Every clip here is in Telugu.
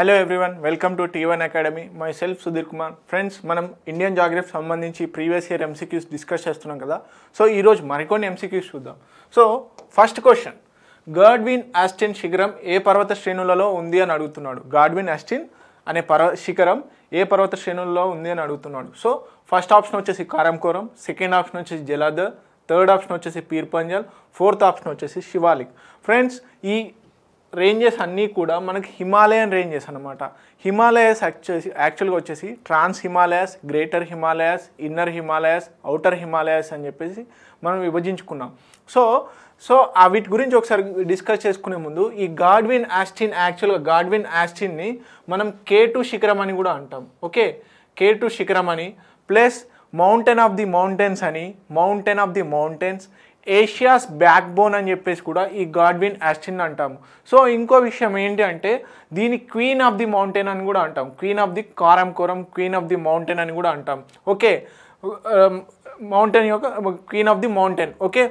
hello everyone welcome to T one academy myself Sudheer Kumar friends మనం ఇండియన్ జాగ్రఫీ సంబంధించి ప్రీవియస్ ఇయర్ ఎంసీక్యూస్ డిస్కస్ చేస్తున్నాం కదా సో ఈరోజు మరికొన్ని ఎంసీక్యూస్ చూద్దాం so first question Godwin Austen శిఖరం ఏ పర్వత శ్రేణులలో ఉంది అని అడుగుతున్నాడు గాడ్విన్ ఆస్టిన్ అనే పర్వ శిఖరం ఏ పర్వత శ్రేణులలో ఉంది అని అడుగుతున్నాడు సో ఫస్ట్ ఆప్షన్ వచ్చేసి కారంకోరం సెకండ్ ఆప్షన్ వచ్చేసి జలాధర్ థర్డ్ ఆప్షన్ వచ్చేసి పీర్పంజల్ ఫోర్త్ ఆప్షన్ వచ్చేసి శివాలిక్ ఫ్రెండ్స్ ఈ రేంజెస్ అన్నీ కూడా మనకి హిమాలయన్ రేంజెస్ అనమాట హిమాలయాస్ యాక్చువల్సి యాక్చువల్గా వచ్చేసి trans Himalayas greater Himalayas inner Himalayas outer Himalayas అని చెప్పేసి మనం విభజించుకున్నాం సో సో ఆ వీటి గురించి ఒకసారి డిస్కస్ చేసుకునే ముందు ఈ గాడ్విన్ యాస్టిన్ యాక్చువల్గా గాడ్విన్ యాస్టిన్ని మనం కే టు శిఖరం అని కూడా అంటాం ఓకే కే టు శిఖరం అని plus mountain of the mountains అని mountain of the mountains Asia's backbone అని చెప్పేసి కూడా ఈ గాడ్విన్ యాస్టిన్ అంటాము సో ఇంకో విషయం ఏంటి అంటే దీని క్వీన్ ఆఫ్ ది మౌంటైన్ అని కూడా అంటాం queen of the Karakoram queen of the mountain అని కూడా అంటాం ఓకే మౌంటైన్ యొక్క queen of the mountain okay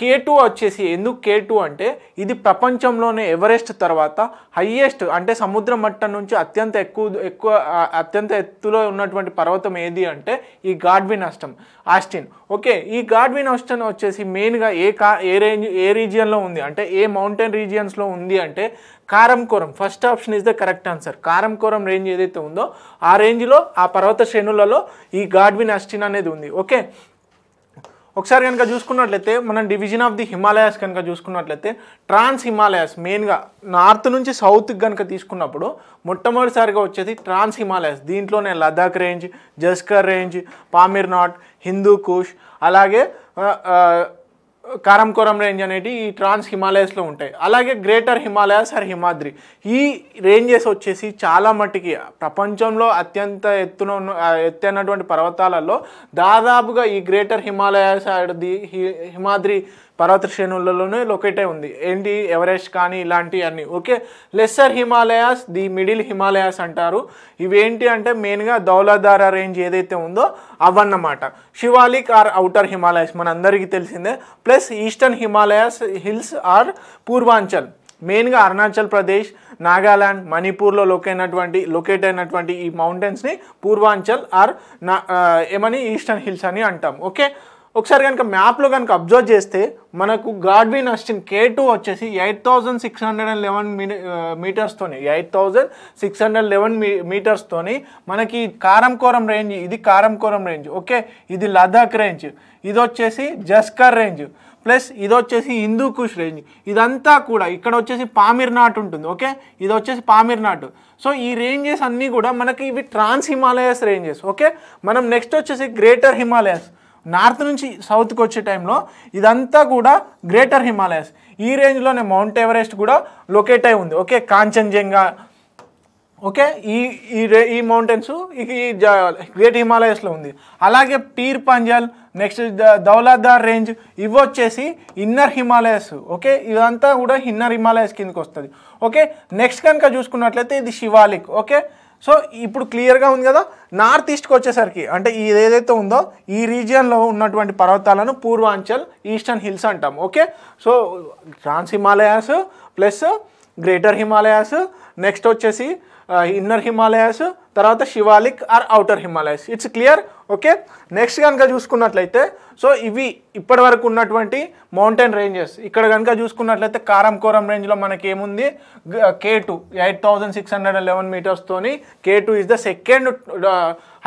K two వచ్చేసి ఎందుకు కే టూ అంటే ఇది ప్రపంచంలోనే ఎవరెస్ట్ తర్వాత హయ్యెస్ట్ అంటే సముద్ర మట్టం నుంచి అత్యంత ఎక్కువ ఎక్కువ అత్యంత ఎత్తులో ఉన్నటువంటి పర్వతం ఏది అంటే ఈ గాడ్విన్ అష్టం ఆస్టిన్ ఓకే ఈ గాడ్విన్ అష్టన్ వచ్చేసి మెయిన్గా ఏ కా ఏ రేంజ్ ఏ రీజియన్లో ఉంది అంటే ఏ మౌంటైన్ రీజియన్స్లో ఉంది అంటే Karakoram first option is the correct answer Karakoram range ఏదైతే ఉందో ఆ రేంజ్లో ఆ పర్వత శ్రేణులలో ఈ గాడ్విన్ అష్టిన్ అనేది ఉంది ఓకే ఒకసారి కనుక చూసుకున్నట్లయితే మనం డివిజన్ ఆఫ్ ది హిమాలయాస్ కనుక చూసుకున్నట్లయితే ట్రాన్స్ హిమాలయాస్ మెయిన్గా నార్త్ నుంచి సౌత్కి కనుక తీసుకున్నప్పుడు మొట్టమొదటిసారిగా వచ్చేది ట్రాన్స్ హిమాలయాస్ దీంట్లోనే లదాఖ్ రేంజ్ జస్కర్ రేంజ్ పామిర్నాట్ నాట్ హిందూ కుష్ అలాగే కారంకోరం రేంజ్ అనేటి ఈ ట్రాన్స్ హిమాలయస్లో ఉంటాయి అలాగే గ్రేటర్ హిమాలయాస్ ఆర్ హిమాద్రి ఈ రేంజెస్ వచ్చేసి చాలా మట్టికి ప్రపంచంలో అత్యంత ఎత్తున ఎత్తైనటువంటి పర్వతాలలో దాదాపుగా ఈ గ్రేటర్ హిమాలయాస్ ది హిమాద్రి పర్వత శ్రేణులలోనే లొకేట్ అయి ఉంది ఏంటి ఎవరెస్ట్ కానీ ఇలాంటి అన్నీ okay lesser Himalayas the middle Himalayas అంటారు ఇవేంటి అంటే మెయిన్గా దౌలాధార రేంజ్ ఏదైతే ఉందో అవన్నమాట శివాలిక్ ఆర్ అవుటర్ హిమాలయాస్ అందరికీ తెలిసిందే plus eastern Himalayas hills or Purvanchal మెయిన్గా అరుణాచల్ ప్రదేశ్ నాగాలాండ్ మణిపూర్లో లొకైనటువంటి లొకేట్ అయినటువంటి ఈ మౌంటైన్స్ని పూర్వాంచల్ ఆర్ నా ఏమని ఈస్టర్న్ హిల్స్ అని అంటాం ఓకే ఒకసారి కనుక మ్యాప్లో కనుక అబ్జర్వ్ చేస్తే మనకు గాడ్విన్ అస్టిన్ కే టూ వచ్చేసి eight thousand six hundred and eleven మీ మీటర్స్తోని eight thousand six hundred eleven మీ మీటర్స్తోని మనకి కారం కోరం రేంజ్ ఇది కారంకోరం రేంజ్ ఓకే ఇది లదాఖ్ రేంజ్ ఇది వచ్చేసి జస్కర్ రేంజ్ ప్లస్ ఇది వచ్చేసి హిందూ కుష్ రేంజ్ ఇదంతా కూడా ఇక్కడ వచ్చేసి పామిర్ నాట్ ఉంటుంది ఓకే ఇది వచ్చేసి పామిర్ నాట్ సో ఈ రేంజెస్ అన్నీ కూడా మనకి ఇవి ట్రాన్స్ హిమాలయస్ రేంజెస్ ఓకే మనం నెక్స్ట్ వచ్చేసి గ్రేటర్ హిమాలయస్ నార్త్ నుంచి సౌత్కి వచ్చే టైంలో ఇదంతా కూడా గ్రేటర్ హిమాలయస్ ఈ రేంజ్లోనే మౌంట్ ఎవరెస్ట్ కూడా లొకేట్ అయి ఉంది ఓకే కాంచన్జంగా ఓకే ఈ ఈ రే ఈ మౌంటైన్స్ ఈ గ్రేట్ హిమాలయస్లో ఉంది అలాగే పీర్ పాంజాల్ నెక్స్ట్ దౌలాదార్ రేంజ్ ఇవి వచ్చేసి ఇన్నర్ హిమాలయస్ ఓకే ఇదంతా కూడా ఇన్నర్ హిమాలయస్ కిందకి వస్తుంది ఓకే నెక్స్ట్ కనుక చూసుకున్నట్లయితే ఇది శివాలిక్ ఓకే సో ఇప్పుడు క్లియర్గా ఉంది కదా నార్త్ ఈస్ట్కి వచ్చేసరికి అంటే ఇది ఏదైతే ఉందో ఈ రీజియన్లో ఉన్నటువంటి పర్వతాలను పూర్వాంచల్ ఈస్టర్న్ హిల్స్ అంటాం okay so trans Himalayas plus greater Himalayas next వచ్చేసి ఇన్నర్ uh, హిమాలయాస్ తర్వాత Shivalik or outer Himalayas it's clear okay next కనుక చూసుకున్నట్లయితే సో ఇవి ఇప్పటి వరకు ఉన్నటువంటి మౌంటైన్ రేంజెస్ ఇక్కడ కనుక చూసుకున్నట్లయితే కారం కోరం రేంజ్లో మనకి ఏముంది K two eight thousand six hundred and eleven మీటర్స్తోని K two is the second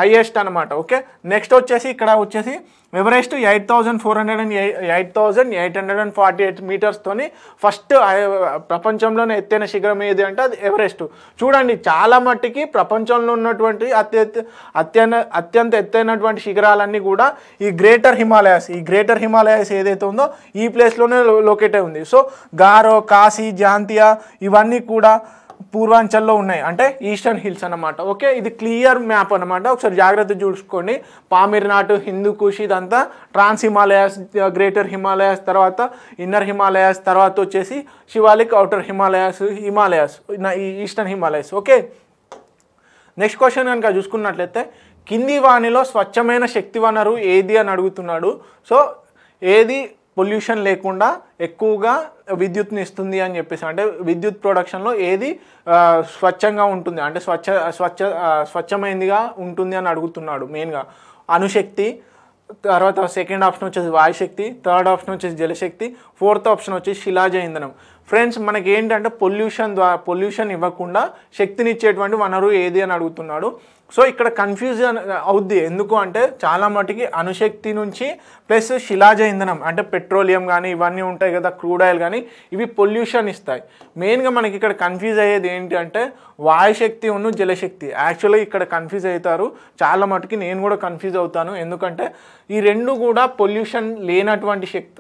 highest అనమాట ఓకే నెక్స్ట్ వచ్చేసి ఇక్కడ వచ్చేసి Everest eight thousand four hundred and eight thousand eight hundred and forty eight మీటర్స్తోని ఫస్ట్ ప్రపంచంలోనే ఎత్తైన శిఖరం ఏది అంటే అది ఎవరెస్ట్ చూడండి చాలా మట్టికి ప్రపంచంలో ఉన్నటువంటి అత్య అత్యన అత్యంత ఎత్తైనటువంటి శిఖరాలన్నీ కూడా ఈ గ్రేటర్ హిమాలయాస్ ఈ గ్రేటర్ హిమాలయాస్ ఏదైతే ఉందో ఈ ప్లేస్లోనే లొకేట్ అయి ఉంది సో గారో కాశీ జాంతియా ఇవన్నీ కూడా పూర్వాంచల్లో ఉన్నాయి అంటే ఈస్టర్న్ హిల్స్ అనమాట ఓకే ఇది క్లియర్ మ్యాప్ అనమాట ఒకసారి జాగ్రత్త చూసుకోండి పామిర్నాటు హిందూ కుష్ ఇదంతా ట్రాన్స్ హిమాలయాస్ గ్రేటర్ హిమాలయాస్ తర్వాత ఇన్నర్ హిమాలయాస్ తర్వాత వచ్చేసి Shivalik outer Himalayas Himalayas eastern Himalayas okay next question కనుక చూసుకున్నట్లయితే కింది వాణిలో స్వచ్ఛమైన శక్తి వనరు ఏది అని అడుగుతున్నాడు సో ఏది పొల్యూషన్ లేకుండా ఎక్కువగా విద్యుత్ని ఇస్తుంది అని చెప్పేసి అంటే విద్యుత్ ప్రొడక్షన్లో ఏది స్వచ్ఛంగా ఉంటుంది అంటే స్వచ్ఛ స్వచ్ఛ స్వచ్ఛమైనదిగా ఉంటుంది అని అడుగుతున్నాడు మెయిన్గా అణుశక్తి తర్వాత సెకండ్ ఆప్షన్ వచ్చేసి వాయుశక్తి థర్డ్ ఆప్షన్ వచ్చేసి జలశక్తి ఫోర్త్ ఆప్షన్ వచ్చేసి శిలాజ ఇంధనం ఫ్రెండ్స్ మనకి ఏంటంటే పొల్యూషన్ ద్వారా పొల్యూషన్ ఇవ్వకుండా శక్తినిచ్చేటువంటి వనరు ఏది అని అడుగుతున్నాడు సో ఇక్కడ కన్ఫ్యూజన్ అవుద్ది ఎందుకు అంటే చాలా మటుకి అణుశక్తి నుంచి ప్లస్ శిలాజ ఇంధనం అంటే పెట్రోలియం కానీ ఇవన్నీ ఉంటాయి కదా క్రూడ్ ఆయిల్ కానీ ఇవి పొల్యూషన్ ఇస్తాయి మెయిన్గా మనకి ఇక్కడ కన్ఫ్యూజ్ అయ్యేది ఏంటి అంటే వాయుశక్తి ఉన్ను జలశక్తి యాక్చువల్గా ఇక్కడ కన్ఫ్యూజ్ అవుతారు చాలా మటుకి నేను కూడా కన్ఫ్యూజ్ అవుతాను ఎందుకంటే ఈ రెండు కూడా పొల్యూషన్ లేనటువంటి శక్తి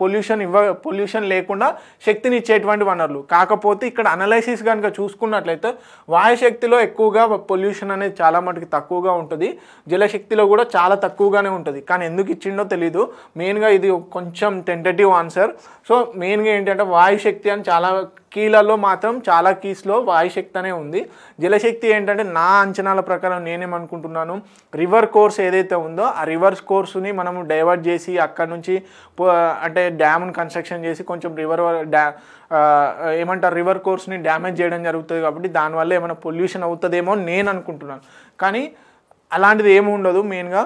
పొల్యూషన్ ఇవ్వ పొల్యూషన్ లేకుండా శక్తిని ఇచ్చేటువంటి వనరులు కాకపోతే ఇక్కడ అనలైసిస్ కనుక చూసుకున్నట్లయితే వాయుశక్తిలో ఎక్కువగా పొల్యూషన్ అనేది చాలా మటుకి తక్కువగా ఉంటుంది జలశక్తిలో కూడా చాలా తక్కువగానే ఉంటుంది కానీ ఎందుకు ఇచ్చిండో తెలీదు మెయిన్గా ఇది కొంచెం టెంటేటివ్ ఆన్సర్ సో మెయిన్గా ఏంటంటే వాయుశక్తి అని చాలా కీలలో మాత్రం చాలా కీస్లో వాయుశక్తనే ఉంది జలశక్తి ఏంటంటే నా అంచనాల ప్రకారం నేనేమనుకుంటున్నాను రివర్ కోర్స్ ఏదైతే ఉందో ఆ రివర్స్ కోర్సుని మనం డైవర్ట్ చేసి అక్కడ నుంచి అంటే డ్యామ్ను కన్స్ట్రక్షన్ చేసి కొంచెం రివర్ డ్యా ఏమంటారు రివర్ కోర్స్ని డ్యామేజ్ చేయడం జరుగుతుంది కాబట్టి దానివల్ల ఏమైనా పొల్యూషన్ అవుతుందేమో నేను అనుకుంటున్నాను కానీ అలాంటిది ఏమి ఉండదు మెయిన్గా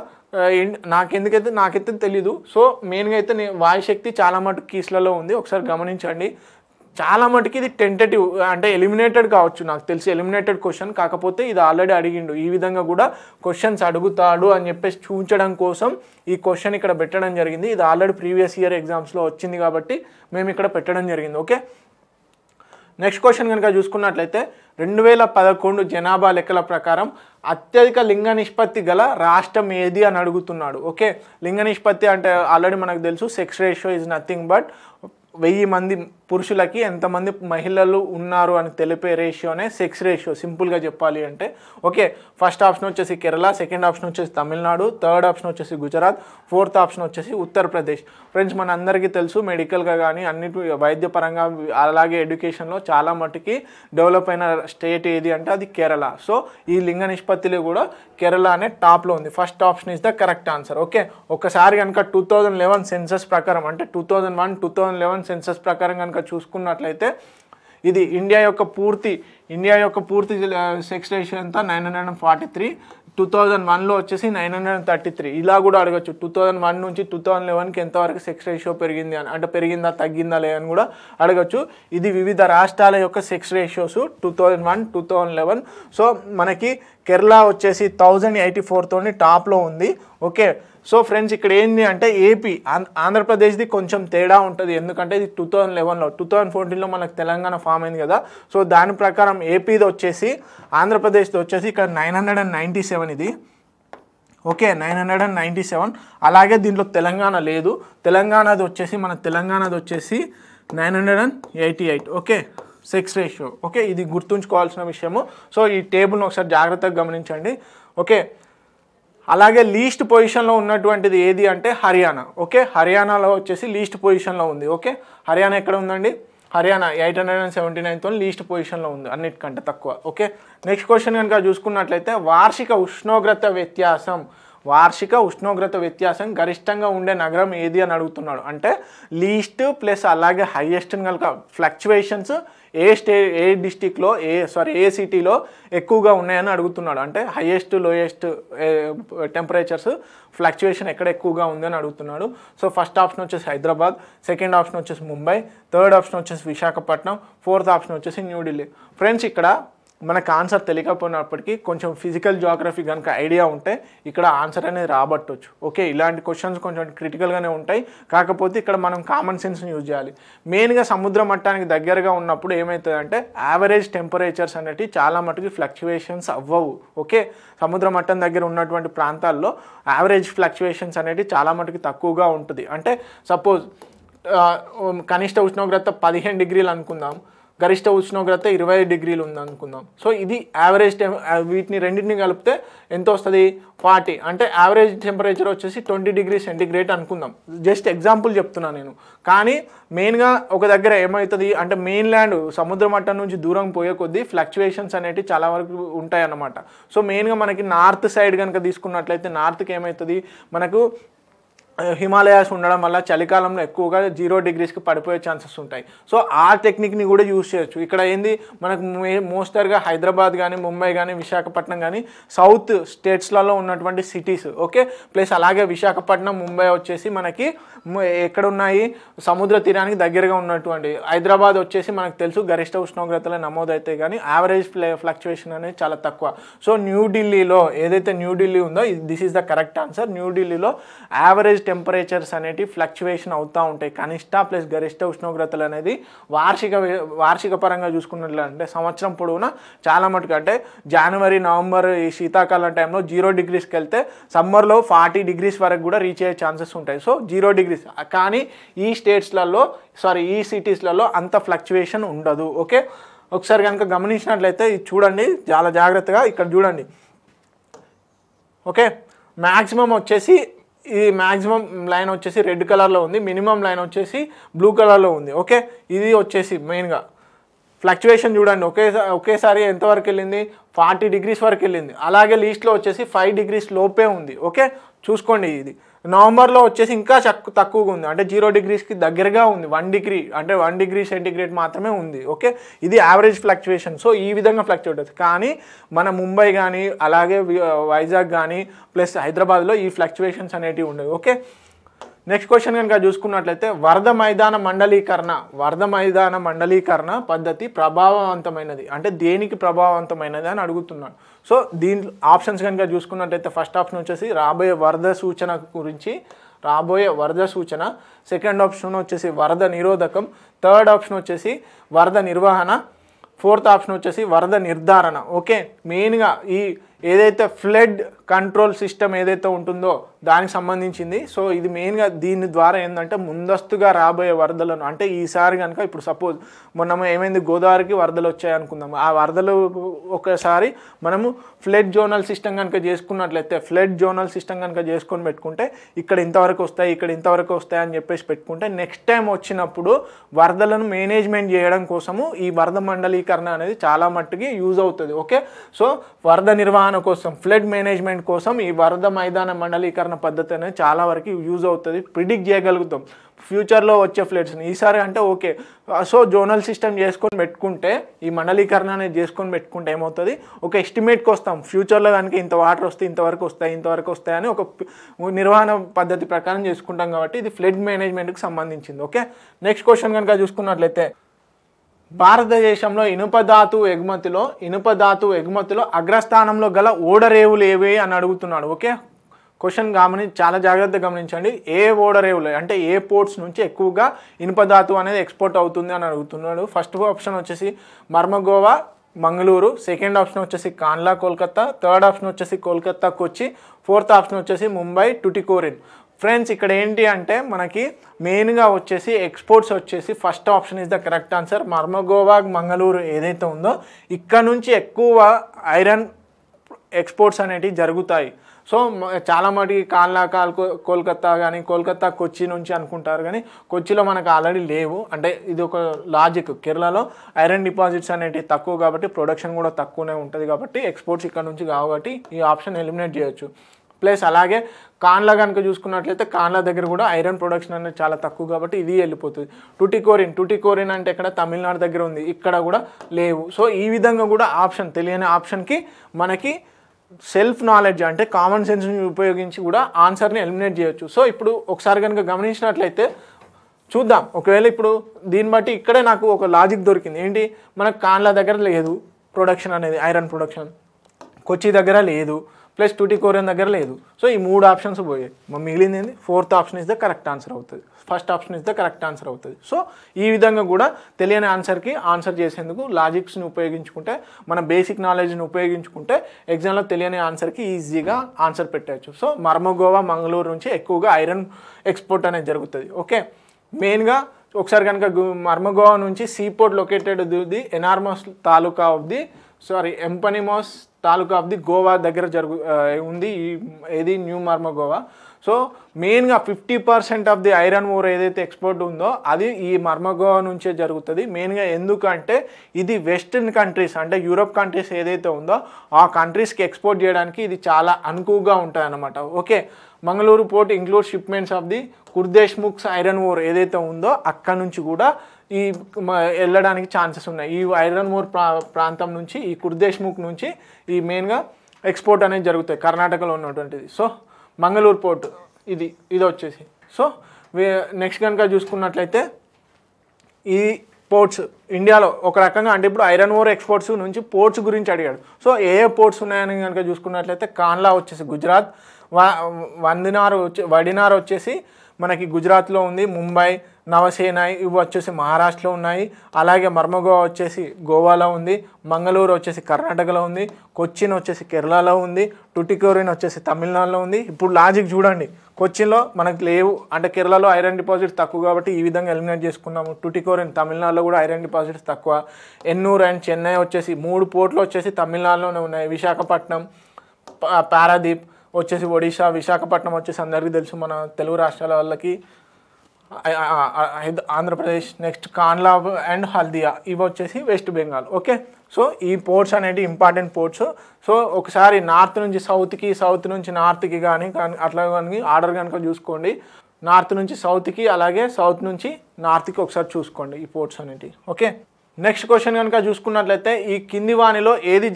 నాకెందుకైతే నాకైతే తెలీదు సో మెయిన్గా అయితే వాయుశక్తి చాలా మటు కీస్లలో ఉంది ఒకసారి గమనించండి చాలా మటుకి ఇది టెంటేటివ్ అంటే ఎలిమినేటెడ్ కావచ్చు నాకు తెలిసి ఎలిమినేటెడ్ క్వశ్చన్ కాకపోతే ఇది ఆల్రెడీ అడిగిండు ఈ విధంగా కూడా క్వశ్చన్స్ అడుగుతాడు అని చెప్పేసి చూపించడం కోసం ఈ క్వశ్చన్ ఇక్కడ పెట్టడం జరిగింది ఇది ఆల్రెడీ ప్రీవియస్ ఇయర్ ఎగ్జామ్స్లో వచ్చింది కాబట్టి మేము ఇక్కడ పెట్టడం జరిగింది ఓకే నెక్స్ట్ క్వశ్చన్ కనుక చూసుకున్నట్లయితే రెండు వేల పదకొండు జనాభా లెక్కల ప్రకారం అత్యధిక లింగ నిష్పత్తి గల రాష్ట్రం ఏది అని అడుగుతున్నాడు ఓకే లింగ నిష్పత్తి అంటే ఆల్రెడీ మనకు తెలుసు sex ratio is nothing but వెయ్యి మంది పురుషులకి ఎంతమంది మహిళలు ఉన్నారు అని తెలిపే రేషియోనే సెక్స్ రేషియో సింపుల్గా చెప్పాలి అంటే ఓకే ఫస్ట్ ఆప్షన్ వచ్చేసి కేరళ సెకండ్ ఆప్షన్ వచ్చేసి తమిళనాడు థర్డ్ ఆప్షన్ వచ్చేసి గుజరాత్ ఫోర్త్ ఆప్షన్ వచ్చేసి ఉత్తరప్రదేశ్ ఫ్రెండ్స్ మన అందరికీ తెలుసు మెడికల్గా కానీ అన్నిటి వైద్యపరంగా అలాగే ఎడ్యుకేషన్లో చాలా మటుకి డెవలప్ అయిన స్టేట్ ఏది అంటే అది కేరళ సో ఈ లింగ నిష్పత్తిలో కూడా కేరళ అనే టాప్లో ఉంది first option is the correct answer okay ఒకసారి కనుక టూ థౌజండ్ లెవెన్ సెన్సస్ ప్రకారం అంటే two thousand one two thousand eleven census ప్రకారం కనుక చూసుకున్నట్లయితే ఇది ఇండియా యొక్క పూర్తి ఇండియా యొక్క పూర్తి సెక్స్ రేషియో ఎంత nine hundred and forty three two thousand వన్లో వచ్చేసి nine hundred and thirty three ఇలా కూడా అడగచ్చు టూ థౌజండ్ వన్ నుంచి టూ థౌజండ్ లెవెన్కి ఎంతవరకు సెక్స్ రేషియో పెరిగింది అని అంటే పెరిగిందా తగ్గిందా లేదని కూడా అడగచ్చు ఇది వివిధ రాష్ట్రాల యొక్క sex ratios two thousand one two thousand eleven so మనకి కేరళ వచ్చేసి థౌజండ్ ఎయిటీ ఫోర్తో టాప్లో ఉంది ఓకే సో ఫ్రెండ్స్ ఇక్కడ ఏంది అంటే ఏపీ ఆంధ్రప్రదేశ్ది కొంచెం తేడా ఉంటుంది ఎందుకంటే ఇది టూ థౌజండ్ లెవెన్లో టూ థౌజండ్ ఫోర్టీన్లో మనకు తెలంగాణ ఫామ్ అయింది కదా సో దాని ప్రకారం ఏపీది వచ్చేసి ఆంధ్రప్రదేశ్ది వచ్చేసి ఇక్కడ nine hundred and ninety seven ఇది okay nine hundred and ninety seven అలాగే దీంట్లో తెలంగాణ లేదు తెలంగాణది వచ్చేసి మన తెలంగాణది వచ్చేసి nine hundred and eighty eight okay sex ratio okay ఇది గుర్తుంచుకోవాల్సిన విషయము సో ఈ టేబుల్ని ఒకసారి జాగ్రత్తగా గమనించండి ఓకే అలాగే లీస్ట్ పొజిషన్లో ఉన్నటువంటిది ఏది అంటే హర్యానా ఓకే హర్యానాలో వచ్చేసి లీస్ట్ పొజిషన్లో ఉంది ఓకే హర్యానా ఎక్కడ ఉందండి Haryana eight hundred and seventy నైన్తో లీస్ట్ పొజిషన్లో ఉంది అన్నిటికంటే తక్కువ ఓకే నెక్స్ట్ క్వశ్చన్ కనుక చూసుకున్నట్లయితే వార్షిక ఉష్ణోగ్రత వ్యత్యాసం వార్షిక ఉష్ణోగ్రత వ్యత్యాసం గరిష్టంగా ఉండే నగరం ఏది అని అడుగుతున్నాడు అంటే లీస్ట్ ప్లస్ అలాగే హయ్యెస్ట్ కనుక ఫ్లక్చువేషన్స్ ఏ స్టే ఏ డిస్టిక్లో ఏ సారీ ఏ సిటీలో ఎక్కువగా ఉన్నాయని అడుగుతున్నాడు అంటే హయ్యెస్ట్ లోయెస్ట్ టెంపరేచర్స్ ఫ్లక్చుయేషన్ ఎక్కడ ఎక్కువగా ఉందని అడుగుతున్నాడు సో ఫస్ట్ ఆప్షన్ వచ్చేసి హైదరాబాద్ సెకండ్ ఆప్షన్ వచ్చేసి ముంబై థర్డ్ ఆప్షన్ వచ్చేసి విశాఖపట్నం ఫోర్త్ ఆప్షన్ వచ్చేసి న్యూఢిల్లీ ఫ్రెండ్స్ ఇక్కడ మనకు ఆన్సర్ తెలియకపోయినప్పటికీ కొంచెం ఫిజికల్ జాగ్రఫీ కనుక ఐడియా ఉంటే ఇక్కడ ఆన్సర్ అనేది రాబట్టవచ్చు ఓకే ఇలాంటి క్వశ్చన్స్ కొంచెం క్రిటికల్గానే ఉంటాయి కాకపోతే ఇక్కడ మనం కామన్ సెన్స్ని యూజ్ చేయాలి మెయిన్గా సముద్ర మట్టానికి దగ్గరగా ఉన్నప్పుడు ఏమవుతుందంటే యావరేజ్ టెంపరేచర్స్ అనేటివి చాలా మటుకు ఫ్లక్చువేషన్స్ అవ్వవు ఓకే సముద్ర మట్టం దగ్గర ఉన్నటువంటి ప్రాంతాల్లో యావరేజ్ ఫ్లక్చువేషన్స్ అనేటివి చాలా మటుకు తక్కువగా ఉంటుంది అంటే సపోజ్ కనిష్ట ఉష్ణోగ్రత పదిహేను డిగ్రీలు అనుకుందాం గరిష్ట ఉష్ణోగ్రత ఇరవై డిగ్రీలు ఉందనుకుందాం సో ఇది యావరేజ్ టెం వీటిని రెండింటిని కలిపితే ఎంత వస్తుంది ఫార్టీ అంటే యావరేజ్ టెంపరేచర్ వచ్చేసి ట్వంటీ డిగ్రీ సెంటిగ్రేడ్ అనుకుందాం జస్ట్ ఎగ్జాంపుల్ చెప్తున్నాను నేను కానీ మెయిన్గా ఒక దగ్గర ఏమవుతుంది అంటే మెయిన్ ల్యాండ్ సముద్ర మట్టం నుంచి దూరం పోయే కొద్దీ ఫ్లక్చువేషన్స్ అనేవి చాలా వరకు ఉంటాయి అన్నమాట సో మెయిన్గా మనకి నార్త్ సైడ్ కనుక తీసుకున్నట్లయితే నార్త్కి ఏమవుతుంది మనకు హిమాలయాస్ ఉండడం వల్ల చలికాలంలో ఎక్కువగా జీరో డిగ్రీస్కి పడిపోయే ఛాన్సెస్ ఉంటాయి సో ఆ టెక్నిక్ని కూడా యూజ్ చేయొచ్చు ఇక్కడ ఏంది మనకు మోస్టర్గా హైదరాబాద్ కానీ ముంబై కానీ విశాఖపట్నం కానీ సౌత్ స్టేట్స్లలో ఉన్నటువంటి సిటీస్ ఓకే ప్లస్ అలాగే విశాఖపట్నం ముంబై వచ్చేసి మనకి ఎక్కడున్నాయి సముద్ర తీరానికి దగ్గరగా ఉన్నటువంటి హైదరాబాద్ వచ్చేసి మనకు తెలుసు గరిష్ట ఉష్ణోగ్రతలు నమోదైతే కానీ యావరేజ్ ఫ్లక్చువేషన్ అనేది చాలా తక్కువ సో న్యూఢిల్లీలో ఏదైతే న్యూఢిల్లీ ఉందో this is the correct answer న్యూఢిల్లీలో యావరేజ్ టెంపరేచర్స్ అనేటివి ఫ్లక్చువేషన్ అవుతూ ఉంటాయి కనిష్ట ప్లస్ గరిష్ట ఉష్ణోగ్రతలు అనేది వార్షిక వార్షిక పరంగా చూసుకున్నట్లంటే సంవత్సరం పొడవునా చాలా మటుకు అంటే జనవరి నవంబర్ ఈ శీతాకాలం టైంలో జీరో డిగ్రీస్కి వెళ్తే సమ్మర్లో ఫార్టీ డిగ్రీస్ వరకు కూడా రీచ్ అయ్యే ఛాన్సెస్ ఉంటాయి సో జీరో డిగ్రీస్ కానీ ఈ స్టేట్స్లలో సారీ ఈ సిటీస్లలో అంత ఫ్లక్చువేషన్ ఉండదు ఓకే ఒకసారి కనుక గమనించినట్లయితే ఇది చూడండి చాలా జాగ్రత్తగా ఇక్కడ చూడండి ఓకే మ్యాక్సిమం వచ్చేసి ఇది మ్యాక్సిమం లైన్ వచ్చేసి రెడ్ కలర్లో ఉంది మినిమం లైన్ వచ్చేసి బ్లూ కలర్లో ఉంది ఓకే ఇది వచ్చేసి మెయిన్గా ఫ్లక్చువేషన్ చూడండి ఒకేసారి ఒకేసారి ఎంతవరకు వెళ్ళింది ఫార్టీ డిగ్రీస్ వరకు వెళ్ళింది అలాగే లీస్ట్లో వచ్చేసి ఫైవ్ డిగ్రీస్ లోపే ఉంది ఓకే చూసుకోండి ఇది నవంబర్లో వచ్చేసి ఇంకా చక్కు తక్కువగా ఉంది అంటే జీరో డిగ్రీస్కి దగ్గరగా ఉంది వన్ డిగ్రీ అంటే వన్ డిగ్రీ సెంటిగ్రేడ్ మాత్రమే ఉంది ఓకే ఇది యావరేజ్ ఫ్లక్చువేషన్ సో ఈ విధంగా ఫ్లక్చువేట్ అవుతుంది కానీ మన ముంబై కానీ అలాగే వైజాగ్ కానీ ప్లస్ హైదరాబాద్లో ఈ ఫ్లక్చువేషన్స్ అనేటివి ఉండవు ఓకే నెక్స్ట్ క్వశ్చన్ కనుక చూసుకున్నట్లయితే వరద మైదాన మండలీకరణ వరద మైదాన మండలీకరణ పద్ధతి ప్రభావవంతమైనది అంటే దేనికి ప్రభావవంతమైనది అని అడుగుతున్నాను సో దీంట్లో ఆప్షన్స్ కనుక చూసుకున్నట్టయితే ఫస్ట్ ఆప్షన్ వచ్చేసి రాబోయే వరద సూచన గురించి రాబోయే వరద సూచన సెకండ్ ఆప్షన్ వచ్చేసి వరద నిరోధకం థర్డ్ ఆప్షన్ వచ్చేసి వరద నిర్వహణ ఫోర్త్ ఆప్షన్ వచ్చేసి వరద నిర్ధారణ ఓకే మెయిన్గా ఈ ఏదైతే ఫ్లడ్ కంట్రోల్ సిస్టమ్ ఏదైతే ఉంటుందో దానికి సంబంధించింది సో ఇది మెయిన్గా దీని ద్వారా ఏంటంటే ముందస్తుగా రాబోయే వరదలను అంటే ఈసారి కనుక ఇప్పుడు సపోజ్ మనము ఏమైంది గోదావరికి వరదలు వచ్చాయి అనుకుందాము ఆ వరదలు ఒకసారి మనము ఫ్లడ్ జోనల్ సిస్టమ్ కనుక చేసుకున్నట్లయితే ఫ్లడ్ జోనల్ సిస్టమ్ కనుక చేసుకొని పెట్టుకుంటే ఇక్కడ ఇంతవరకు వస్తాయి ఇక్కడ ఇంతవరకు వస్తాయి అని చెప్పేసి పెట్టుకుంటే నెక్స్ట్ టైం వచ్చినప్పుడు వరదలను మేనేజ్మెంట్ చేయడం కోసము ఈ వరద మండలీకరణ అనేది చాలా మట్టుకి యూజ్ అవుతుంది ఓకే సో వరద నిర్వహణ నిర్వహణ కోసం ఫ్లడ్ మేనేజ్మెంట్ కోసం ఈ వరద మైదాన మండలీకరణ పద్ధతి అనేది చాలా వరకు యూజ్ అవుతుంది ప్రిడిక్ట్ చేయగలుగుతాం ఫ్యూచర్లో వచ్చే ఫ్లడ్స్ని ఈసారి అంటే ఓకే సో జోనల్ సిస్టమ్ చేసుకొని పెట్టుకుంటే ఈ మండలీకరణ అనేది చేసుకొని పెట్టుకుంటే ఏమవుతుంది ఒక ఎస్టిమేట్కి వస్తాం ఫ్యూచర్లో కనుక ఇంత వాటర్ వస్తే ఇంతవరకు వస్తాయి ఇంతవరకు వస్తాయని ఒక నిర్వహణ పద్ధతి ప్రకారం చేసుకుంటాం కాబట్టి ఇది ఫ్లడ్ మేనేజ్మెంట్కి సంబంధించింది ఓకే నెక్స్ట్ క్వశ్చన్ కనుక చూసుకున్నట్లయితే భారతదేశంలో ఇనుప ధాతు ఎగుమతిలో ఇనుప ధాతు ఎగుమతిలో అగ్రస్థానంలో గల ఓడరేవులు ఏవి అని అడుగుతున్నాడు ఓకే క్వశ్చన్ గమని చాలా జాగ్రత్తగా గమనించండి ఏ ఓడరేవులు అంటే ఏ పోర్ట్స్ నుంచి ఎక్కువగా ఇనుప ధాతు అనేది ఎక్స్పోర్ట్ అవుతుంది అని అడుగుతున్నాడు ఫస్ట్ ఆప్షన్ వచ్చేసి మర్మగోవా మంగళూరు సెకండ్ ఆప్షన్ వచ్చేసి కాన్లా కోల్కత్తా థర్డ్ ఆప్షన్ వచ్చేసి కోల్కతా కొచ్చి ఫోర్త్ ఆప్షన్ వచ్చేసి ముంబై టుటికోరిన్ ఫ్రెండ్స్ ఇక్కడ ఏంటి అంటే మనకి మెయిన్గా వచ్చేసి ఎక్స్పోర్ట్స్ వచ్చేసి first option is the correct answer మర్మగోవాగ్ మంగళూరు ఏదైతే ఉందో ఇక్కడ నుంచి ఎక్కువ ఐరన్ ఎక్స్పోర్ట్స్ అనేటివి జరుగుతాయి సో చాలా మటుకి కాల్లా కాల్ కోల్కత్తా కానీ కోల్కత్తా కొచ్చి నుంచి అనుకుంటారు కానీ కొచ్చిలో మనకు ఆల్రెడీ లేవు అంటే ఇది ఒక లాజిక్ కేరళలో ఐరన్ డిపాజిట్స్ అనేటివి తక్కువ కాబట్టి ప్రొడక్షన్ కూడా తక్కువనే ఉంటుంది కాబట్టి ఎక్స్పోర్ట్స్ ఇక్కడ నుంచి కాబట్టి ఈ ఆప్షన్ ఎలిమినేట్ చేయొచ్చు ప్లస్ అలాగే కాన్ల కనుక చూసుకున్నట్లయితే కాన్ల దగ్గర కూడా ఐరన్ ప్రొడక్షన్ అనేది చాలా తక్కువ కాబట్టి ఇది వెళ్ళిపోతుంది టుటికోరిన్ టుటికోరిన్ అంటే ఇక్కడ తమిళనాడు దగ్గర ఉంది ఇక్కడ కూడా లేవు సో ఈ విధంగా కూడా ఆప్షన్ తెలియని ఆప్షన్కి మనకి సెల్ఫ్ నాలెడ్జ్ అంటే కామన్ సెన్స్ని ఉపయోగించి కూడా ఆన్సర్ని ఎలిమినేట్ చేయొచ్చు సో ఇప్పుడు ఒకసారి కనుక గమనించినట్లయితే చూద్దాం ఒకవేళ ఇప్పుడు దీన్ని బట్టి ఇక్కడే నాకు ఒక లాజిక్ దొరికింది ఏంటి మనకు కాన్ల దగ్గర లేదు ప్రొడక్షన్ అనేది ఐరన్ ప్రొడక్షన్ కొచ్చి దగ్గర లేదు ప్లస్ టూటీ కోరియన్ దగ్గర లేదు సో ఈ మూడు ఆప్షన్స్ పోయాయి మిగిలింది ఏంది fourth option is the correct answer అవుతుంది first option is the correct answer అవుతుంది సో ఈ విధంగా కూడా తెలియని ఆన్సర్కి ఆన్సర్ చేసేందుకు లాజిక్స్ని ఉపయోగించుకుంటే మన బేసిక్ నాలెడ్జ్ని ఉపయోగించుకుంటే ఎగ్జామ్లో తెలియని ఆన్సర్కి ఈజీగా ఆన్సర్ పెట్టవచ్చు సో మర్మగోవా మంగళూరు నుంచి ఎక్కువగా ఐరన్ ఎక్స్పోర్ట్ అనేది జరుగుతుంది ఓకే మెయిన్గా ఒకసారి కనుక మర్మగోవా నుంచి seaport located the enormous taluka of the sorry ఎంపనిమోస్ తాలూకా ఆఫ్ ది గోవా దగ్గర జరుగు ఉంది ఈ ఏది న్యూ మార్మో గోవా సో మెయిన్గా fifty percent of the iron ore ఏదైతే ఎక్స్పోర్ట్ ఉందో అది ఈ మర్మగోవా నుంచే జరుగుతుంది మెయిన్గా ఎందుకంటే ఇది వెస్ట్రన్ కంట్రీస్ అంటే యూరోప్ కంట్రీస్ ఏదైతే ఉందో ఆ కంట్రీస్కి ఎక్స్పోర్ట్ చేయడానికి ఇది చాలా అనుకువగా అనమాట okay Mangaluru port include shipments of the Kudremukh's iron ore ఏదైతే ఉందో అక్కడ నుంచి కూడా ఈ వెళ్ళడానికి ఛాన్సెస్ ఉన్నాయి ఈ ఐరన్ మోర్ ప్రా ప్రాంతం నుంచి ఈ కుర్దేశ్ముఖ్ నుంచి ఈ మెయిన్గా ఎక్స్పోర్ట్ అనేది జరుగుతాయి కర్ణాటకలో ఉన్నటువంటిది సో మంగళూరు పోర్ట్ ఇది ఇది వచ్చేసి సో నెక్స్ట్ కనుక చూసుకున్నట్లయితే ఈ పోర్ట్స్ ఇండియాలో ఒక రకంగా అంటే ఇప్పుడు ఐరన్ ఓర్ ఎక్స్పోర్ట్స్ నుంచి పోర్ట్స్ గురించి అడిగాడు సో ఏ ఏ పోర్ట్స్ ఉన్నాయని కనుక చూసుకున్నట్లయితే కాన్లా వచ్చేసి గుజరాత్ వందినార్ వచ్చి వడినార్ వచ్చేసి మనకి గుజరాత్లో ఉంది ముంబై నవసేనాయి ఇవి వచ్చేసి మహారాష్ట్రలో ఉన్నాయి అలాగే మర్మగోవా వచ్చేసి గోవాలో ఉంది మంగళూరు వచ్చేసి కర్ణాటకలో ఉంది కొచ్చిన్ వచ్చేసి కేరళలో ఉంది టుటికోరిన్ వచ్చేసి తమిళనాడులో ఉంది ఇప్పుడు లాజిక్ చూడండి కొచ్చిన్లో మనకు లేవు అంటే కేరళలో ఐరన్ డిపాజిట్స్ తక్కువ కాబట్టి ఈ విధంగా ఎలిమినేట్ చేసుకున్నాము టుటికోరిన్ తమిళనాడులో కూడా ఐరన్ డిపాజిట్స్ తక్కువ ఎన్నూరు అండ్ చెన్నై వచ్చేసి మూడు పోర్ట్లు వచ్చేసి తమిళనాడులోనే ఉన్నాయి విశాఖపట్నం పారాదీప్ వచ్చేసి ఒడిశా విశాఖపట్నం వచ్చేసి అందరికీ తెలుసు మన తెలుగు రాష్ట్రాల వాళ్ళకి ఆంధ్రప్రదేశ్ నెక్స్ట్ కాన్లా అండ్ హల్దియా ఇవి వచ్చేసి వెస్ట్ బెంగాల్ ఓకే సో ఈ పోర్ట్స్ అనేవి ఇంపార్టెంట్ పోర్ట్స్ సో ఒకసారి నార్త్ నుంచి సౌత్కి సౌత్ నుంచి నార్త్కి కానీ అట్లా కానీ ఆర్డర్ కనుక చూసుకోండి నార్త్ నుంచి సౌత్కి అలాగే సౌత్ నుంచి నార్త్కి ఒకసారి చూసుకోండి ఈ పోర్ట్స్ అనేవి ఓకే నెక్స్ట్ క్వశ్చన్ కనుక చూసుకున్నట్లయితే ఈ కింది వాణిలో ఏది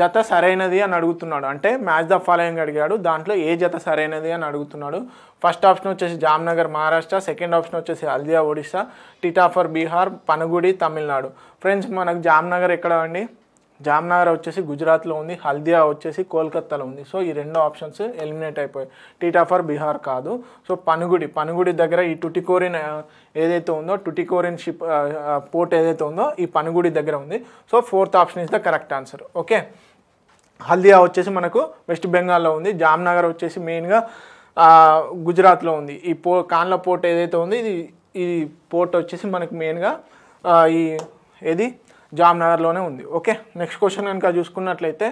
జత సరైనది అని అడుగుతున్నాడు అంటే మ్యాచ్ ద ఫాలోయింగ్ అడిగాడు దాంట్లో ఏ జత సరైనది అని అడుగుతున్నాడు ఫస్ట్ ఆప్షన్ వచ్చేసి జామ్నగర్ మహారాష్ట్ర సెకండ్ ఆప్షన్ వచ్చేసి హల్దియా ఒడిశా టిటాఫర్ బీహార్ పనుగుడి తమిళనాడు ఫ్రెండ్స్ మనకు జామ్నగర్ ఎక్కడ అండి జామ్నగర్ వచ్చేసి గుజరాత్లో ఉంది హల్దియా వచ్చేసి కోల్కత్తాలో ఉంది సో ఈ రెండు ఆప్షన్స్ ఎలిమినేట్ అయిపోయాయి టీటా ఫర్ బీహార్ కాదు సో పనుగుడి పనుగుడి దగ్గర ఈ టుటికోరిన్ ఏదైతే ఉందో టుటికోరిన్ షిప్ పోర్ట్ ఏదైతే ఉందో ఈ పనుగుడి దగ్గర ఉంది so fourth option is the correct answer okay Haldia వచ్చేసి మనకు వెస్ట్ బెంగాల్లో ఉంది జామ్నగర్ వచ్చేసి మెయిన్గా గుజరాత్లో ఉంది ఈ పో కాన్ల పోర్ట్ ఏదైతే ఉందో ఇది ఈ పోర్ట్ వచ్చేసి మనకు మెయిన్గా ఈ ఏది జామ్నగర్లోనే ఉంది ఓకే నెక్స్ట్ క్వశ్చన్ కనుక చూసుకున్నట్లయితే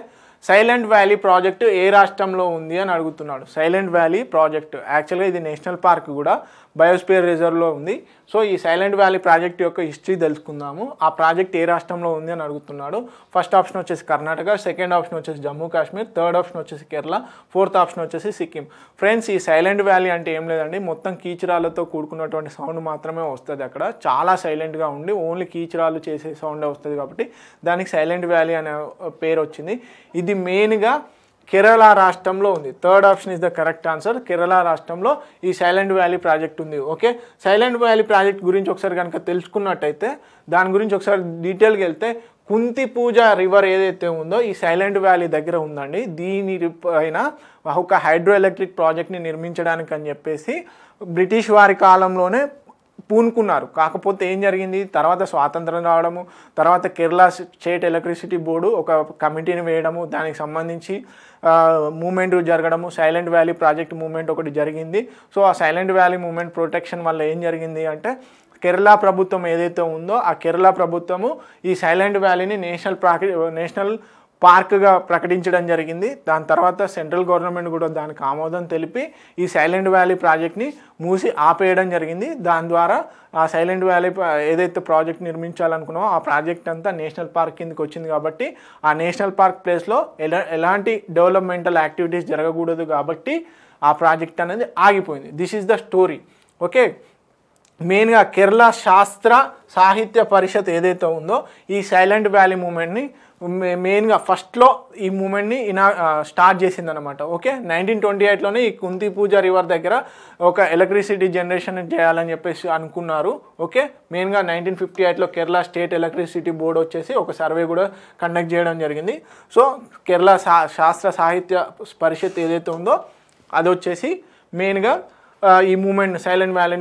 సైలెంట్ వ్యాలీ ప్రాజెక్టు ఏ రాష్ట్రంలో ఉంది అని అడుగుతున్నాడు సైలెంట్ వ్యాలీ ప్రాజెక్టు యాక్చువల్గా ఇది నేషనల్ పార్క్ కూడా బయోస్పియర్ రిజర్వ్లో ఉంది సో ఈ సైలెంట్ వ్యాలీ ప్రాజెక్ట్ యొక్క హిస్టరీ తెలుసుకుందాము ఆ ప్రాజెక్ట్ ఏ రాష్ట్రంలో ఉంది అని అడుగుతున్నాడు ఫస్ట్ ఆప్షన్ వచ్చేసి కర్ణాటక సెకండ్ ఆప్షన్ వచ్చేసి జమ్మూ కాశ్మీర్ థర్డ్ ఆప్షన్ వచ్చేసి కేరళ ఫోర్త్ ఆప్షన్ వచ్చేసి సిక్కిం ఫ్రెండ్స్ ఈ సైలెంట్ వ్యాలీ అంటే ఏం లేదండి మొత్తం కీచరాలతో కూడుకున్నటువంటి సౌండ్ మాత్రమే వస్తుంది అక్కడ చాలా సైలెంట్గా ఉండి ఓన్లీ కీచరాలు చేసే సౌండ్ వస్తుంది కాబట్టి దానికి సైలెంట్ వ్యాలీ అనే పేరు వచ్చింది ఇది మెయిన్గా కేరళ రాష్ట్రంలో ఉంది third option is the correct answer Kerala రాష్ట్రంలో ఈ సైలెంట్ వ్యాలీ ప్రాజెక్ట్ ఉంది ఓకే సైలెంట్ వ్యాలీ ప్రాజెక్ట్ గురించి ఒకసారి కనుక తెలుసుకున్నట్టయితే దాని గురించి ఒకసారి డీటెయిల్గా వెళ్తే కుంతి పూజ రివర్ ఏదైతే ఉందో ఈ సైలెంట్ వ్యాలీ దగ్గర ఉందండి దీని పైన ఒక హైడ్రో ఎలక్ట్రిక్ ప్రాజెక్ట్ని నిర్మించడానికి అని చెప్పేసి బ్రిటిష్ వారి కాలంలోనే పూనుకున్నారు కాకపోతే ఏం జరిగింది తర్వాత స్వాతంత్రం రావడము తర్వాత కేరళ స్టేట్ ఎలక్ట్రిసిటీ బోర్డు ఒక కమిటీని వేయడము దానికి సంబంధించి మూమెంట్ జరగడము సైలెంట్ వ్యాలీ ప్రాజెక్ట్ మూమెంట్ ఒకటి జరిగింది సో ఆ సైలెంట్ వ్యాలీ మూమెంట్ ప్రొటెక్షన్ వల్ల ఏం జరిగింది అంటే కేరళ ప్రభుత్వం ఏదైతే ఉందో ఆ కేరళ ప్రభుత్వము ఈ సైలెంట్ వ్యాలీని నేషనల్ ప్రాక్ నేషనల్ పార్క్గా ప్రకటించడం జరిగింది దాని తర్వాత సెంట్రల్ గవర్నమెంట్ కూడా దానికి ఆమోదం తెలిపి ఈ సైలెంట్ వ్యాలీ ప్రాజెక్ట్ని మూసి ఆపేయడం జరిగింది దాని ద్వారా ఆ సైలెంట్ వ్యాలీ ఏదైతే ప్రాజెక్ట్ నిర్మించాలనుకున్నామో ఆ ప్రాజెక్ట్ అంతా నేషనల్ పార్క్ కిందకి వచ్చింది కాబట్టి ఆ నేషనల్ పార్క్ ప్లేస్లో ఎలా ఎలాంటి డెవలప్మెంటల్ యాక్టివిటీస్ జరగకూడదు కాబట్టి ఆ ప్రాజెక్ట్ అనేది ఆగిపోయింది this is the story okay మెయిన్గా కేరళ శాస్త్ర సాహిత్య పరిషత్ ఏదైతే ఉందో ఈ సైలెంట్ వ్యాలీ మూమెంట్ని మెయిన్గా ఫస్ట్లో ఈ మూమెంట్ని ఇనా స్టార్ట్ చేసింది అనమాట ఓకే నైన్టీన్ ట్వంటీ ఎయిట్లోనే ఈ కుంతి పూజ రివర్ దగ్గర ఒక ఎలక్ట్రిసిటీ జనరేషన్ చేయాలని చెప్పేసి అనుకున్నారు ఓకే మెయిన్గా నైన్టీన్ ఫిఫ్టీ ఎయిట్లో కేరళ స్టేట్ ఎలక్ట్రిసిటీ బోర్డు వచ్చేసి ఒక సర్వే కూడా కండక్ట్ చేయడం జరిగింది సో కేరళ శాస్త్ర సాహిత్య పరిషత్ ఏదైతే ఉందో అది వచ్చేసి మెయిన్గా ఈ మూమెంట్ సైలెంట్ వ్యాలీ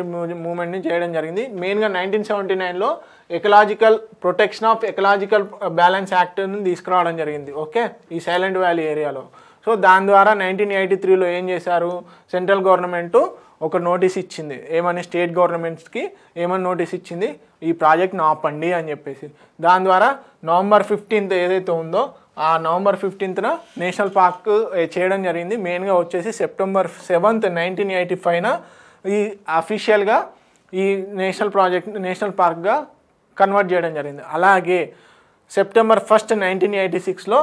మూమెంట్ని చేయడం జరిగింది మెయిన్గా నైన్టీన్ సెవెంటీ నైన్లో ecological protection of ecological balance యాక్ట్ని తీసుకురావడం జరిగింది ఓకే ఈ సైలెంట్ వ్యాలీ ఏరియాలో సో దాని ద్వారా నైన్టీన్ ఎయిటీ త్రీలో ఏం చేశారు సెంట్రల్ గవర్నమెంట్ ఒక నోటీస్ ఇచ్చింది ఏమని స్టేట్ గవర్నమెంట్స్కి ఏమని నోటీస్ ఇచ్చింది ఈ ప్రాజెక్ట్ ఆపండి అని చెప్పేసి దాని ద్వారా నవంబర్ ఫిఫ్టీన్త్ ఏదైతే ఉందో ఆ నవంబర్ ఫిఫ్టీన్త్న నేషనల్ పార్క్ చేయడం జరిగింది మెయిన్గా వచ్చేసి సెప్టెంబర్ సెవెంత్ నైన్టీన్ ఎయిటీ ఫైవ్న ఈ అఫీషియల్గా ఈ నేషనల్ ప్రాజెక్ట్ నేషనల్ పార్క్గా కన్వర్ట్ చేయడం జరిగింది అలాగే సెప్టెంబర్ ఫస్ట్ నైన్టీన్ ఎయిటీ సిక్స్లో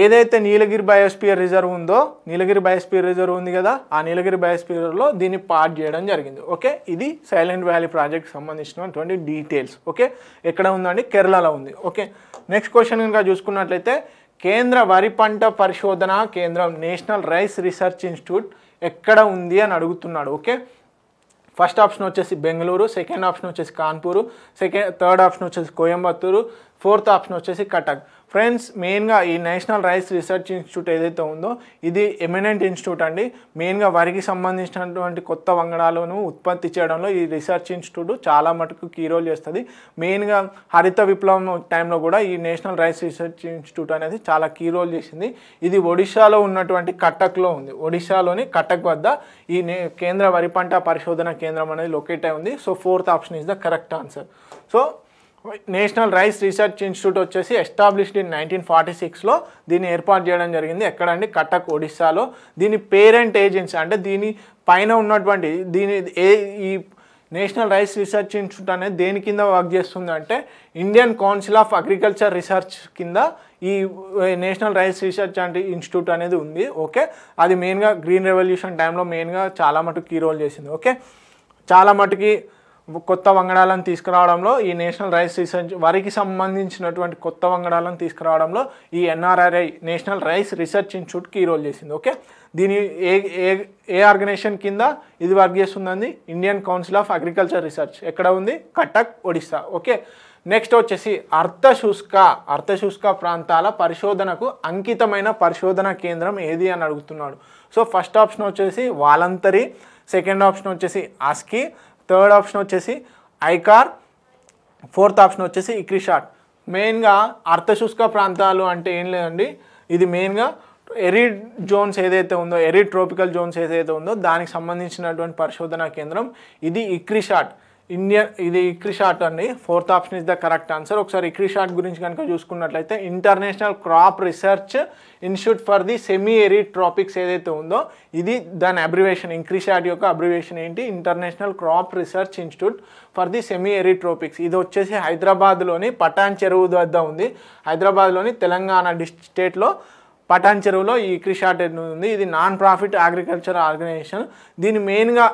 ఏదైతే నీలగిరి బయోస్పియర్ రిజర్వ్ ఉందో నీలగిరి బయోస్పియర్ రిజర్వ్ ఉంది కదా ఆ నీలగిరి బయోస్పియర్లో దీన్ని పార్ట్ చేయడం జరిగింది ఓకే ఇది సైలెంట్ వ్యాలీ ప్రాజెక్ట్ సంబంధించినటువంటి డీటెయిల్స్ ఓకే ఎక్కడ ఉందండి కేరళలో ఉంది ఓకే నెక్స్ట్ క్వశ్చన్ కనుక చూసుకున్నట్లయితే కేంద్ర వరి పంట పరిశోధన కేంద్రం నేషనల్ రైస్ రీసెర్చ్ ఇన్స్టిట్యూట్ ఎక్కడ ఉంది అని అడుగుతున్నాడు ఓకే ఫస్ట్ ఆప్షన్ వచ్చేసి బెంగళూరు సెకండ్ ఆప్షన్ వచ్చేసి కాన్పూరు సెకండ్ థర్డ్ ఆప్షన్ వచ్చేసి కోయంబత్తూరు ఫోర్త్ ఆప్షన్ వచ్చేసి కటక్ ఫ్రెండ్స్ మెయిన్గా ఈ నేషనల్ రైస్ రీసెర్చ్ ఇన్స్టిట్యూట్ ఏదైతే ఉందో ఇది ఎమినెంట్ ఇన్స్టిట్యూట్ అండి మెయిన్గా వరికి సంబంధించినటువంటి కొత్త వంగడాలను ఉత్పత్తి చేయడంలో ఈ రీసెర్చ్ ఇన్స్టిట్యూట్ చాలా మటుకు కీ రోల్ చేస్తుంది మెయిన్గా హరిత విప్లవం టైంలో కూడా ఈ నేషనల్ రైస్ రీసెర్చ్ ఇన్స్టిట్యూట్ అనేది చాలా కీ రోల్ చేసింది ఇది ఒడిశాలో ఉన్నటువంటి కటక్లో ఉంది ఒడిశాలోని కటక్ వద్ద ఈ కేంద్ర వరి పంట పరిశోధన కేంద్రం అనేది లొకేట్ అయి ఉంది so fourth option is the correct answer so national rice research institute వచ్చేసి ఎస్టాబ్లిష్డ్ ఇన్ నైన్టీన్ ఫార్టీ సిక్స్లో దీన్ని ఏర్పాటు చేయడం జరిగింది ఎక్కడండి కటక్ ఒడిస్సాలో దీని పేరెంట్ ఏజెన్సీ అంటే దీని పైన ఉన్నటువంటి దీని ఏ ఈ నేషనల్ రైస్ రీసెర్చ్ ఇన్స్టిట్యూట్ అనేది దేని కింద వర్క్ చేస్తుందంటే Indian council of agriculture research కింద ఈ నేషనల్ రైస్ రీసెర్చ్ అంటే ఇన్స్టిట్యూట్ అనేది ఉంది ఓకే అది మెయిన్గా గ్రీన్ రెవల్యూషన్ టైంలో మెయిన్గా చాలా మటుకు కీ రోల్ చేసింది ఓకే చాలా మటుకి కొత్త వంగడాలను తీసుకురావడంలో ఈ నేషనల్ రైస్ రీసెర్చ్ వరికి సంబంధించినటువంటి కొత్త వంగడాలను తీసుకురావడంలో ఈ NRRI national rice research institute key role చేసింది ఓకే దీని ఏ ఏ ఏ ఆర్గనైజేషన్ కింద ఇది వర్క్ చేస్తుందండి Indian council of agriculture research ఎక్కడ ఉంది కటక్ ఒడిస్సా ఓకే నెక్స్ట్ వచ్చేసి అర్థశుష్క అర్థశుష్క ప్రాంతాల పరిశోధనకు అంకితమైన పరిశోధన కేంద్రం ఏది అని అడుగుతున్నాడు సో ఫస్ట్ ఆప్షన్ వచ్చేసి వాలంతరి సెకండ్ ఆప్షన్ వచ్చేసి ఆస్కి థర్డ్ ఆప్షన్ వచ్చేసి ఐకార్ ఫోర్త్ ఆప్షన్ వచ్చేసి ఇక్రిషాట్ మెయిన్గా అర్థశుష్క ప్రాంతాలు అంటే ఏం లేదండి ఇది మెయిన్గా ఎరీ జోన్స్ ఏదైతే ఉందో ఎరీ ట్రోపికల్ జోన్స్ ఏదైతే ఉందో దానికి సంబంధించినటువంటి పరిశోధనా కేంద్రం ఇది ఇక్రిషాట్ ఇండియన్ ఇది ఇక్రిషాట్ అండి fourth option is the correct answer ఒకసారి ఇక్రిషాట్ గురించి కనుక చూసుకున్నట్లయితే international crop research institute for the semi arid tropics ఏదైతే ఉందో ఇది దాని అబ్రివేషన్ ఇంక్రిషాట్ యొక్క అబ్రివేషన్ ఏంటి international crop research institute for the semi arid tropics ఇది వచ్చేసి హైదరాబాద్లోని పటాన్ చెరువు వద్ద ఉంది హైదరాబాద్లోని తెలంగాణ డిస్ట్ స్టేట్లో పటాన్ చెరువులో ఈ ఇక్రిషాట్ ఉంది ఇది నాన్ ప్రాఫిట్ అగ్రికల్చర్ ఆర్గనైజేషన్ దీని మెయిన్గా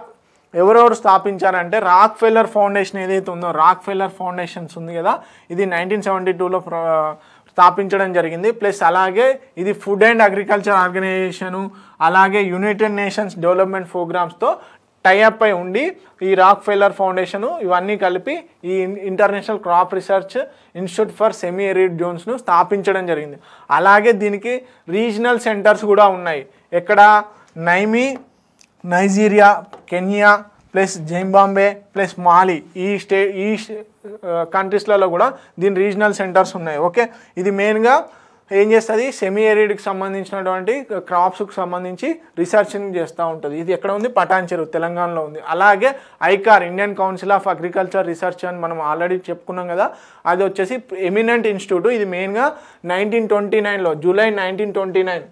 ఎవరెవరు స్థాపించారంటే రాక్ ఫెల్లర్ ఫౌండేషన్ ఏదైతే ఉందో రాక్ ఫెల్లర్ ఫౌండేషన్స్ ఉంది కదా ఇది నైన్టీన్ సెవెంటీ టూలో స్థాపించడం జరిగింది ప్లస్ అలాగే ఇది ఫుడ్ అండ్ అగ్రికల్చర్ ఆర్గనైజేషను అలాగే యునైటెడ్ నేషన్స్ డెవలప్మెంట్ ప్రోగ్రామ్స్తో టైఅప్ అయి ఉండి ఈ రాక్ ఫెల్లర్ ఫౌండేషను ఇవన్నీ కలిపి ఈ international crop research institute for semi arid జోన్స్ను స్థాపించడం జరిగింది అలాగే దీనికి రీజనల్ సెంటర్స్ కూడా ఉన్నాయి ఎక్కడ Niamey Nigeria Kenya plus Zimbabwe plus Mali ఈ స్టే ఈ కంట్రీస్లలో కూడా దీని రీజనల్ సెంటర్స్ ఉన్నాయి ఓకే ఇది మెయిన్గా ఏం చేస్తుంది సెమీ ఎరిడ్కి సంబంధించినటువంటి క్రాప్స్కి సంబంధించి రీసెర్చ్ని చేస్తూ ఉంటుంది ఇది ఎక్కడ ఉంది పటాన్చెరు తెలంగాణలో ఉంది అలాగే ICAR Indian council of agriculture research అని మనం ఆల్రెడీ చెప్పుకున్నాం కదా అది వచ్చేసి ఎమినెంట్ ఇన్స్టిట్యూట్ ఇది మెయిన్గా నైన్టీన్ ట్వంటీ నైన్లో July nineteen twenty nine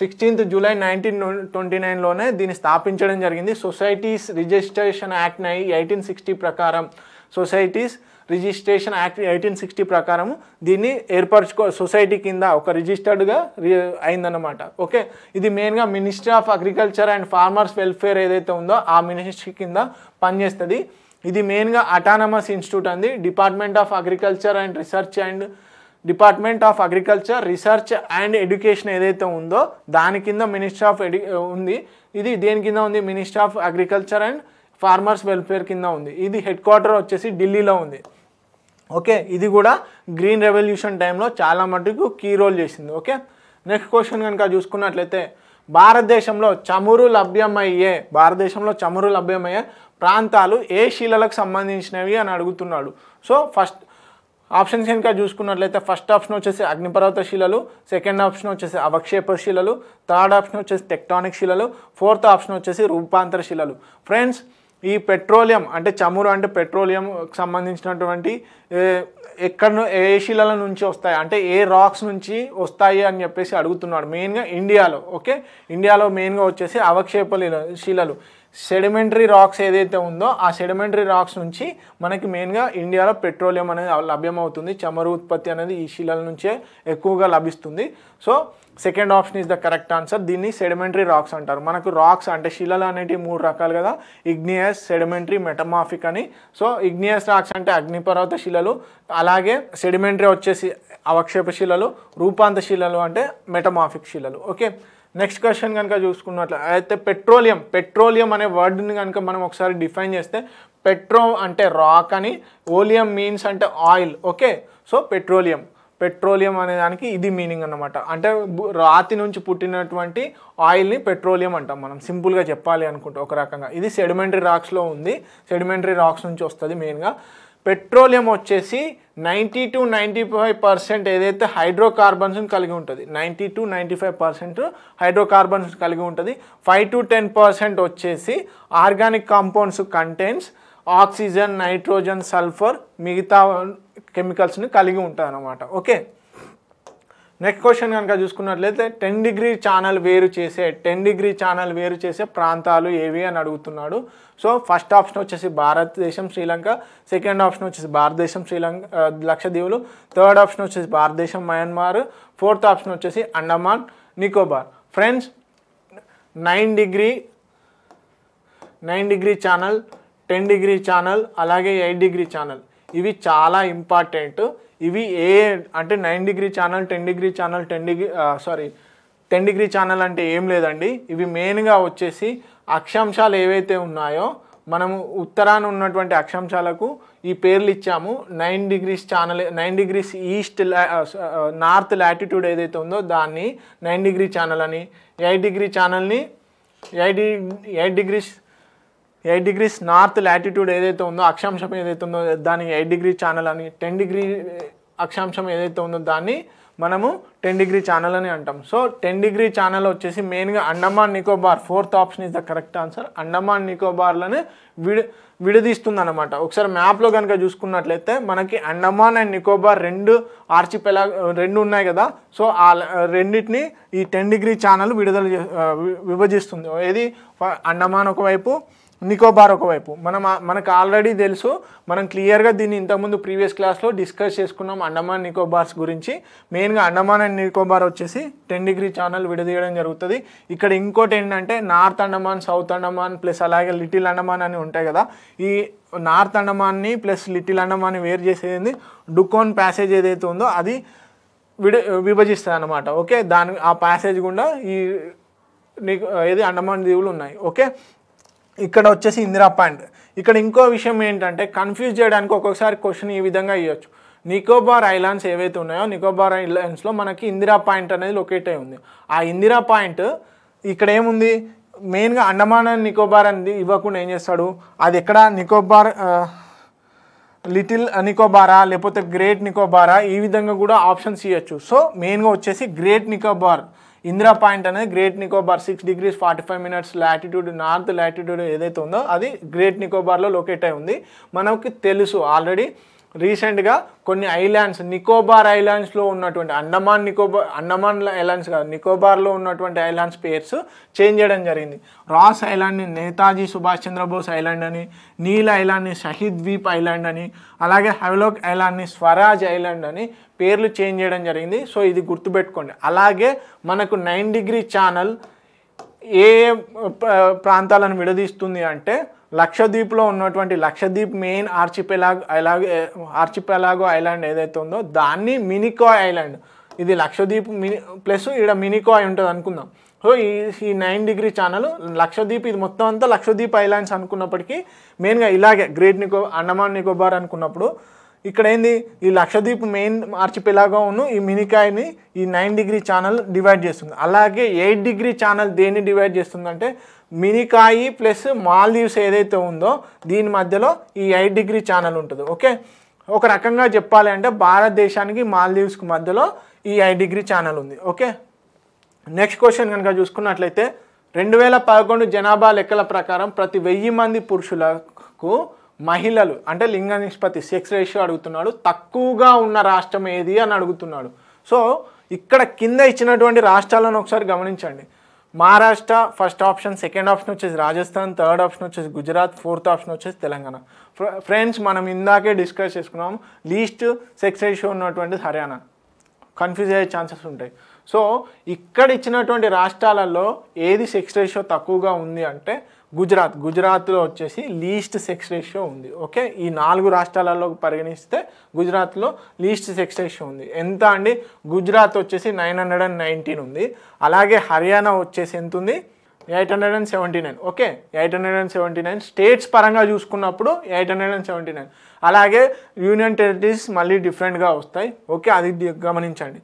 sixteenth July nineteen twenty నైన్లోనే దీన్ని స్థాపించడం జరిగింది societies registration act eighteen sixty ప్రకారం societies registration act eighteen sixty ప్రకారం దీన్ని ఏర్పరచుకో సొసైటీ కింద ఒక రిజిస్టర్డ్గా అయిందన్నమాట ఓకే ఇది మెయిన్గా ministry of agriculture and farmers welfare ఏదైతే ఉందో ఆ మినిస్ట్రీ కింద పనిచేస్తుంది ఇది మెయిన్గా అటానమస్ ఇన్స్టిట్యూట్ అంది department of agriculture and research and department of agriculture research and education ఏదైతే ఉందో దాని కింద మినిస్ట్రీ ఆఫ్ ఎడ్యు ఉంది ఇది దేని కింద ఉంది ministry of agriculture and farmers welfare కింద ఉంది ఇది హెడ్ క్వార్టర్ వచ్చేసి ఢిల్లీలో ఉంది ఓకే ఇది కూడా గ్రీన్ రెవల్యూషన్ టైంలో చాలా మటుకు కీ రోల్ చేసింది ఓకే నెక్స్ట్ క్వశ్చన్ కనుక చూసుకున్నట్లయితే భారతదేశంలో చమురు లభ్యమయ్యే భారతదేశంలో చమురు లభ్యమయ్యే ప్రాంతాలు ఏ శిలలకు సంబంధించినవి అని అడుగుతున్నాడు సో ఫస్ట్ ఆప్షన్స్ కనుక చూసుకున్నట్లయితే ఫస్ట్ ఆప్షన్ వచ్చేసి అగ్నిపర్వత శిలలు సెకండ్ ఆప్షన్ వచ్చేసి అవక్షేప శిలలు థర్డ్ ఆప్షన్ వచ్చేసి టెక్టానిక్ శిలలు ఫోర్త్ ఆప్షన్ వచ్చేసి రూపాంతర శిలలు ఫ్రెండ్స్ ఈ పెట్రోలియం అంటే చమురు అంటే పెట్రోలియంకి సంబంధించినటువంటి ఎక్కడ ఏ శిలల నుంచి వస్తాయి అంటే ఏ రాక్స్ నుంచి వస్తాయి అని చెప్పేసి అడుగుతున్నాడు మెయిన్గా ఇండియాలో ఓకే ఇండియాలో మెయిన్గా వచ్చేసి అవక్షేప శిలలు సెడిమెంటరీ రాక్స్ ఏదైతే ఉందో ఆ సెడిమెంటరీ రాక్స్ నుంచి మనకి మెయిన్గా ఇండియాలో పెట్రోలియం అనేది లభ్యమవుతుంది చమురు ఉత్పత్తి అనేది ఈ శిలల నుంచే ఎక్కువగా లభిస్తుంది so second option is the correct answer దీన్ని సెడిమెంటరీ రాక్స్ అంటారు మనకు రాక్స్ అంటే శిలలు అనేటివి మూడు రకాలు కదా ఇగ్నియస్ సెడిమెంటరీ మెటమాఫిక్ అని సో ఇగ్నియస్ రాక్స్ అంటే అగ్నిపర్వత శిలలు అలాగే సెడిమెంటరీ వచ్చేసి అవక్షేప శిలలు రూపాంత శిలలు అంటే మెటమాఫిక్ శిలలు ఓకే నెక్స్ట్ క్వశ్చన్ కనుక చూసుకున్నట్లు అయితే పెట్రోలియం పెట్రోలియం అనే వర్డ్ని కనుక మనం ఒకసారి డిఫైన్ చేస్తే పెట్రో అంటే రాక్ అని ఓలియం మీన్స్ అంటే oil okay so petroleum petroleum అనే దానికి ఇది మీనింగ్ అనమాట అంటే రాతి నుంచి పుట్టినటువంటి ఆయిల్ని పెట్రోలియం అంటాం మనం సింపుల్గా చెప్పాలి అనుకుంటే ఒక రకంగా ఇది సెడిమెంటరీ రాక్స్లో ఉంది సెడిమెంటరీ రాక్స్ నుంచి వస్తుంది మెయిన్గా పెట్రోలియం వచ్చేసి ninety to ninety five percent ఏదైతే హైడ్రోకార్బన్స్ కలిగి ఉంటుంది ninety to ninety five percent hydrocarbons కలిగి ఉంటుంది ఫైవ్ టు టెన్ పర్సెంట్ వచ్చేసి organic compounds contents oxygen nitrogen sulphur మిగతా కెమికల్స్ని కలిగి ఉంటుంది అన్నమాట ఓకే నెక్స్ట్ క్వశ్చన్ కనుక చూసుకున్నట్లయితే టెన్ డిగ్రీ ఛానల్ వేరు చేసే టెన్ డిగ్రీ ఛానల్ వేరు చేసే ప్రాంతాలు ఏవి అని అడుగుతున్నాడు సో ఫస్ట్ ఆప్షన్ వచ్చేసి భారతదేశం శ్రీలంక సెకండ్ ఆప్షన్ వచ్చేసి భారతదేశం శ్రీలంక లక్షద్వీపులు థర్డ్ ఆప్షన్ వచ్చేసి భారతదేశం మయన్మార్ ఫోర్త్ ఆప్షన్ వచ్చేసి Andaman Nicobar friends nine degree nine degree channel ten degree channel అలాగే ఎయిట్ డిగ్రీ ఛానల్ ఇవి చాలా ఇంపార్టెంట్ ఇవి ఏ అంటే nine degree channel ten degree channel ten degree sorry ten degree channel అంటే ఏం లేదండి ఇవి మెయిన్గా వచ్చేసి అక్షాంశాలు ఏవైతే ఉన్నాయో మనము ఉత్తరాన ఉన్నటువంటి అక్షాంశాలకు ఈ పేర్లు ఇచ్చాము nine degrees channel nine degrees east north latitude ఏదైతే ఉందో దాన్ని నైన్ డిగ్రీ ఛానల్ అని ఎయిట్ డిగ్రీ ఛానల్ని eight eight degrees eight degrees north latitude ఏదైతే ఉందో అక్షాంశం ఏదైతే ఉందో దాని ఎయిట్ డిగ్రీ ఛానల్ అని టెన్ డిగ్రీ అక్షాంశం ఏదైతే ఉందో దాన్ని మనము టెన్ డిగ్రీ ఛానల్ అని అంటాం సో టెన్ డిగ్రీ ఛానల్ వచ్చేసి మెయిన్గా Andaman Nicobar fourth option is the correct answer Andaman నికోబార్లను విడి విడదీస్తుంది అనమాట ఒకసారి మ్యాప్లో కనుక చూసుకున్నట్లయితే మనకి అండమాన్ అండ్ నికోబార్ రెండు ఆర్చిపెలా రెండు ఉన్నాయి కదా సో ఆ రెండింటిని ఈ టెన్ డిగ్రీ ఛానల్ విడుదల విభజిస్తుంది ఏది అండమాన్ ఒకవైపు నికోబార్ ఒకవైపు మనం మనకు ఆల్రెడీ తెలుసు మనం క్లియర్గా దీన్ని ఇంతకుముందు ప్రీవియస్ క్లాస్లో డిస్కస్ చేసుకున్నాం అండమాన్ నికోబార్స్ గురించి మెయిన్గా అండమాన్ అండ్ నికోబార్ వచ్చేసి టెన్ డిగ్రీ ఛానల్ విడదీయడం జరుగుతుంది ఇక్కడ ఇంకోటి ఏంటంటే north Andaman south Andaman plus అలాగే లిటిల్ అండమాన్ అని ఉంటాయి కదా ఈ నార్త్ అండమాన్ని ప్లస్ లిటిల్ అండమాన్ని వేరు చేసేది డుకోన్ ప్యాసేజ్ ఏదైతే ఉందో అది విడ విభజిస్తుంది అనమాట ఓకే దాని ఆ ప్యాసేజ్ గుండా ఈ నీకు ఏది అండమాన్ దీవులు ఉన్నాయి ఓకే ఇక్కడ వచ్చేసి ఇందిరా పాయింట్ ఇక్కడ ఇంకో విషయం ఏంటంటే కన్ఫ్యూజ్ చేయడానికి ఒక్కొక్కసారి క్వశ్చన్ ఈ విధంగా ఇవ్వచ్చు నికోబార్ ఐలాండ్స్ ఏవైతే ఉన్నాయో నికోబార్ ఐలాండ్స్లో మనకి ఇందిరా పాయింట్ అనేది లొకేట్ అయి ఉంది ఆ ఇందిరా పాయింట్ ఇక్కడ ఏముంది మెయిన్గా అండమాన్ అండ్ నికోబార్ అనేది ఇవ్వకుండా ఏం చేస్తాడు అది ఎక్కడ నికోబార్ లిటిల్ నికోబారా లేకపోతే గ్రేట్ నికోబారా ఈ విధంగా కూడా ఆప్షన్స్ ఇవ్వచ్చు సో మెయిన్గా వచ్చేసి గ్రేట్ నికోబార్ ఇందిరా పాయింట్ అనేది great Nicobar six degrees forty five minutes latitude north latitude ఏదైతే ఉందో అది గ్రేట్ నికోబార్లో లొకేట్ అయి ఉంది మనకి తెలుసు ఆల్రెడీ రీసెంట్గా కొన్ని ఐలాండ్స్ నికోబార్ ఐలాండ్స్లో ఉన్నటువంటి అండమాన్ నికోబార్ అండమాన్ ఐలాండ్స్ కాదు నికోబార్లో ఉన్నటువంటి ఐలాండ్స్ పేర్స్ చేంజ్ చేయడం జరిగింది రాస్ ఐలాండ్ని నేతాజీ సుభాష్ చంద్రబోస్ ఐలాండ్ అని నీల్ ఐలాండ్ని షహీద్ ద్వీప్ ఐలాండ్ అని అలాగే హెవలోక్ ఐలాండ్ని స్వరాజ్ ఐలాండ్ అని పేర్లు చేంజ్ చేయడం జరిగింది సో ఇది గుర్తుపెట్టుకోండి అలాగే మనకు నైన్ డిగ్రీ ఛానల్ ఏ ప్రాంతాలను విడదీస్తుంది అంటే లక్షద్వీప్లో ఉన్నటువంటి లక్షద్వీప్ మెయిన్ ఆర్చిపెలాగ్ ఐలాగ్ ఆర్చిపెలాగో ఐలాండ్ ఏదైతే ఉందో దాన్ని మినికాయ్ ఐలాండ్ ఇది లక్షద్వీప్ మిని ప్లస్ ఇక్కడ మినికాయ్ ఉంటుంది అనుకుందాం సో ఈ ఈ నైన్ డిగ్రీ ఛానల్ లక్షద్వీప్ ఇది మొత్తం అంతా లక్షద్వీప్ ఐలాండ్స్ అనుకున్నప్పటికీ మెయిన్గా ఇలాగే గ్రేట్ నికో అండమాన్ నికోబార్ అనుకున్నప్పుడు ఇక్కడ ఏంది ఈ లక్షద్వీప్ మెయిన్ ఆర్చిపెలాగోను ఈ మినికాయని ఈ నైన్ డిగ్రీ ఛానల్ డివైడ్ చేస్తుంది అలాగే ఎయిట్ డిగ్రీ ఛానల్ దేన్ని డివైడ్ చేస్తుందంటే మినికాయి ప్లస్ మాల్దీవ్స్ ఏదైతే ఉందో దీని మధ్యలో ఈ ఎయిట్ డిగ్రీ ఛానల్ ఉంటుంది ఓకే ఒక రకంగా చెప్పాలి అంటే భారతదేశానికి మాల్దీవ్స్కి మధ్యలో ఈ ఐ డిగ్రీ ఛానల్ ఉంది ఓకే నెక్స్ట్ క్వశ్చన్ కనుక చూసుకున్నట్లయితే రెండు వేల పదకొండు జనాభా లెక్కల ప్రకారం ప్రతి వెయ్యి మంది పురుషులకు మహిళలు అంటే లింగ నిష్పత్తి సెక్స్ రేషియో అడుగుతున్నాడు తక్కువగా ఉన్న రాష్ట్రం ఏది అని అడుగుతున్నాడు సో ఇక్కడ కింద ఇచ్చినటువంటి రాష్ట్రాలను ఒకసారి గమనించండి Maharashtra first option second option వచ్చేసి రాజస్థాన్ థర్డ్ ఆప్షన్ వచ్చేసి గుజరాత్ ఫోర్త్ ఆప్షన్ వచ్చేసి తెలంగాణ ఫ్రెండ్స్ మనం ఇందాకే డిస్కస్ చేసుకున్నాం లీస్ట్ సెక్స్ రేషియో ఉన్నటువంటి హర్యానా కన్ఫ్యూజ్ అయ్యే ఛాన్సెస్ ఉంటాయి సో ఇక్కడ ఇచ్చినటువంటి రాష్ట్రాలలో ఏది సెక్స్ రేషియో తక్కువగా ఉంది అంటే గుజరాత్ గుజరాత్లో వచ్చేసి లీస్ట్ సెక్స్ రేషియో ఉంది ఓకే ఈ నాలుగు రాష్ట్రాలలో పరిగణిస్తే గుజరాత్లో లీస్ట్ సెక్స్ రేషియో ఉంది ఎంత అండి గుజరాత్ వచ్చేసి నైన్ హండ్రెడ్ అండ్ నైన్టీన్ ఉంది అలాగే హర్యానా వచ్చేసి ఎంత ఉంది eight hundred and seventy nine okay eight hundred and seventy nine states పరంగా చూసుకున్నప్పుడు eight hundred and seventy nine అలాగే యూనియన్ టెరిటరీస్ మళ్ళీ డిఫరెంట్గా వస్తాయి ఓకే అది గమనించండి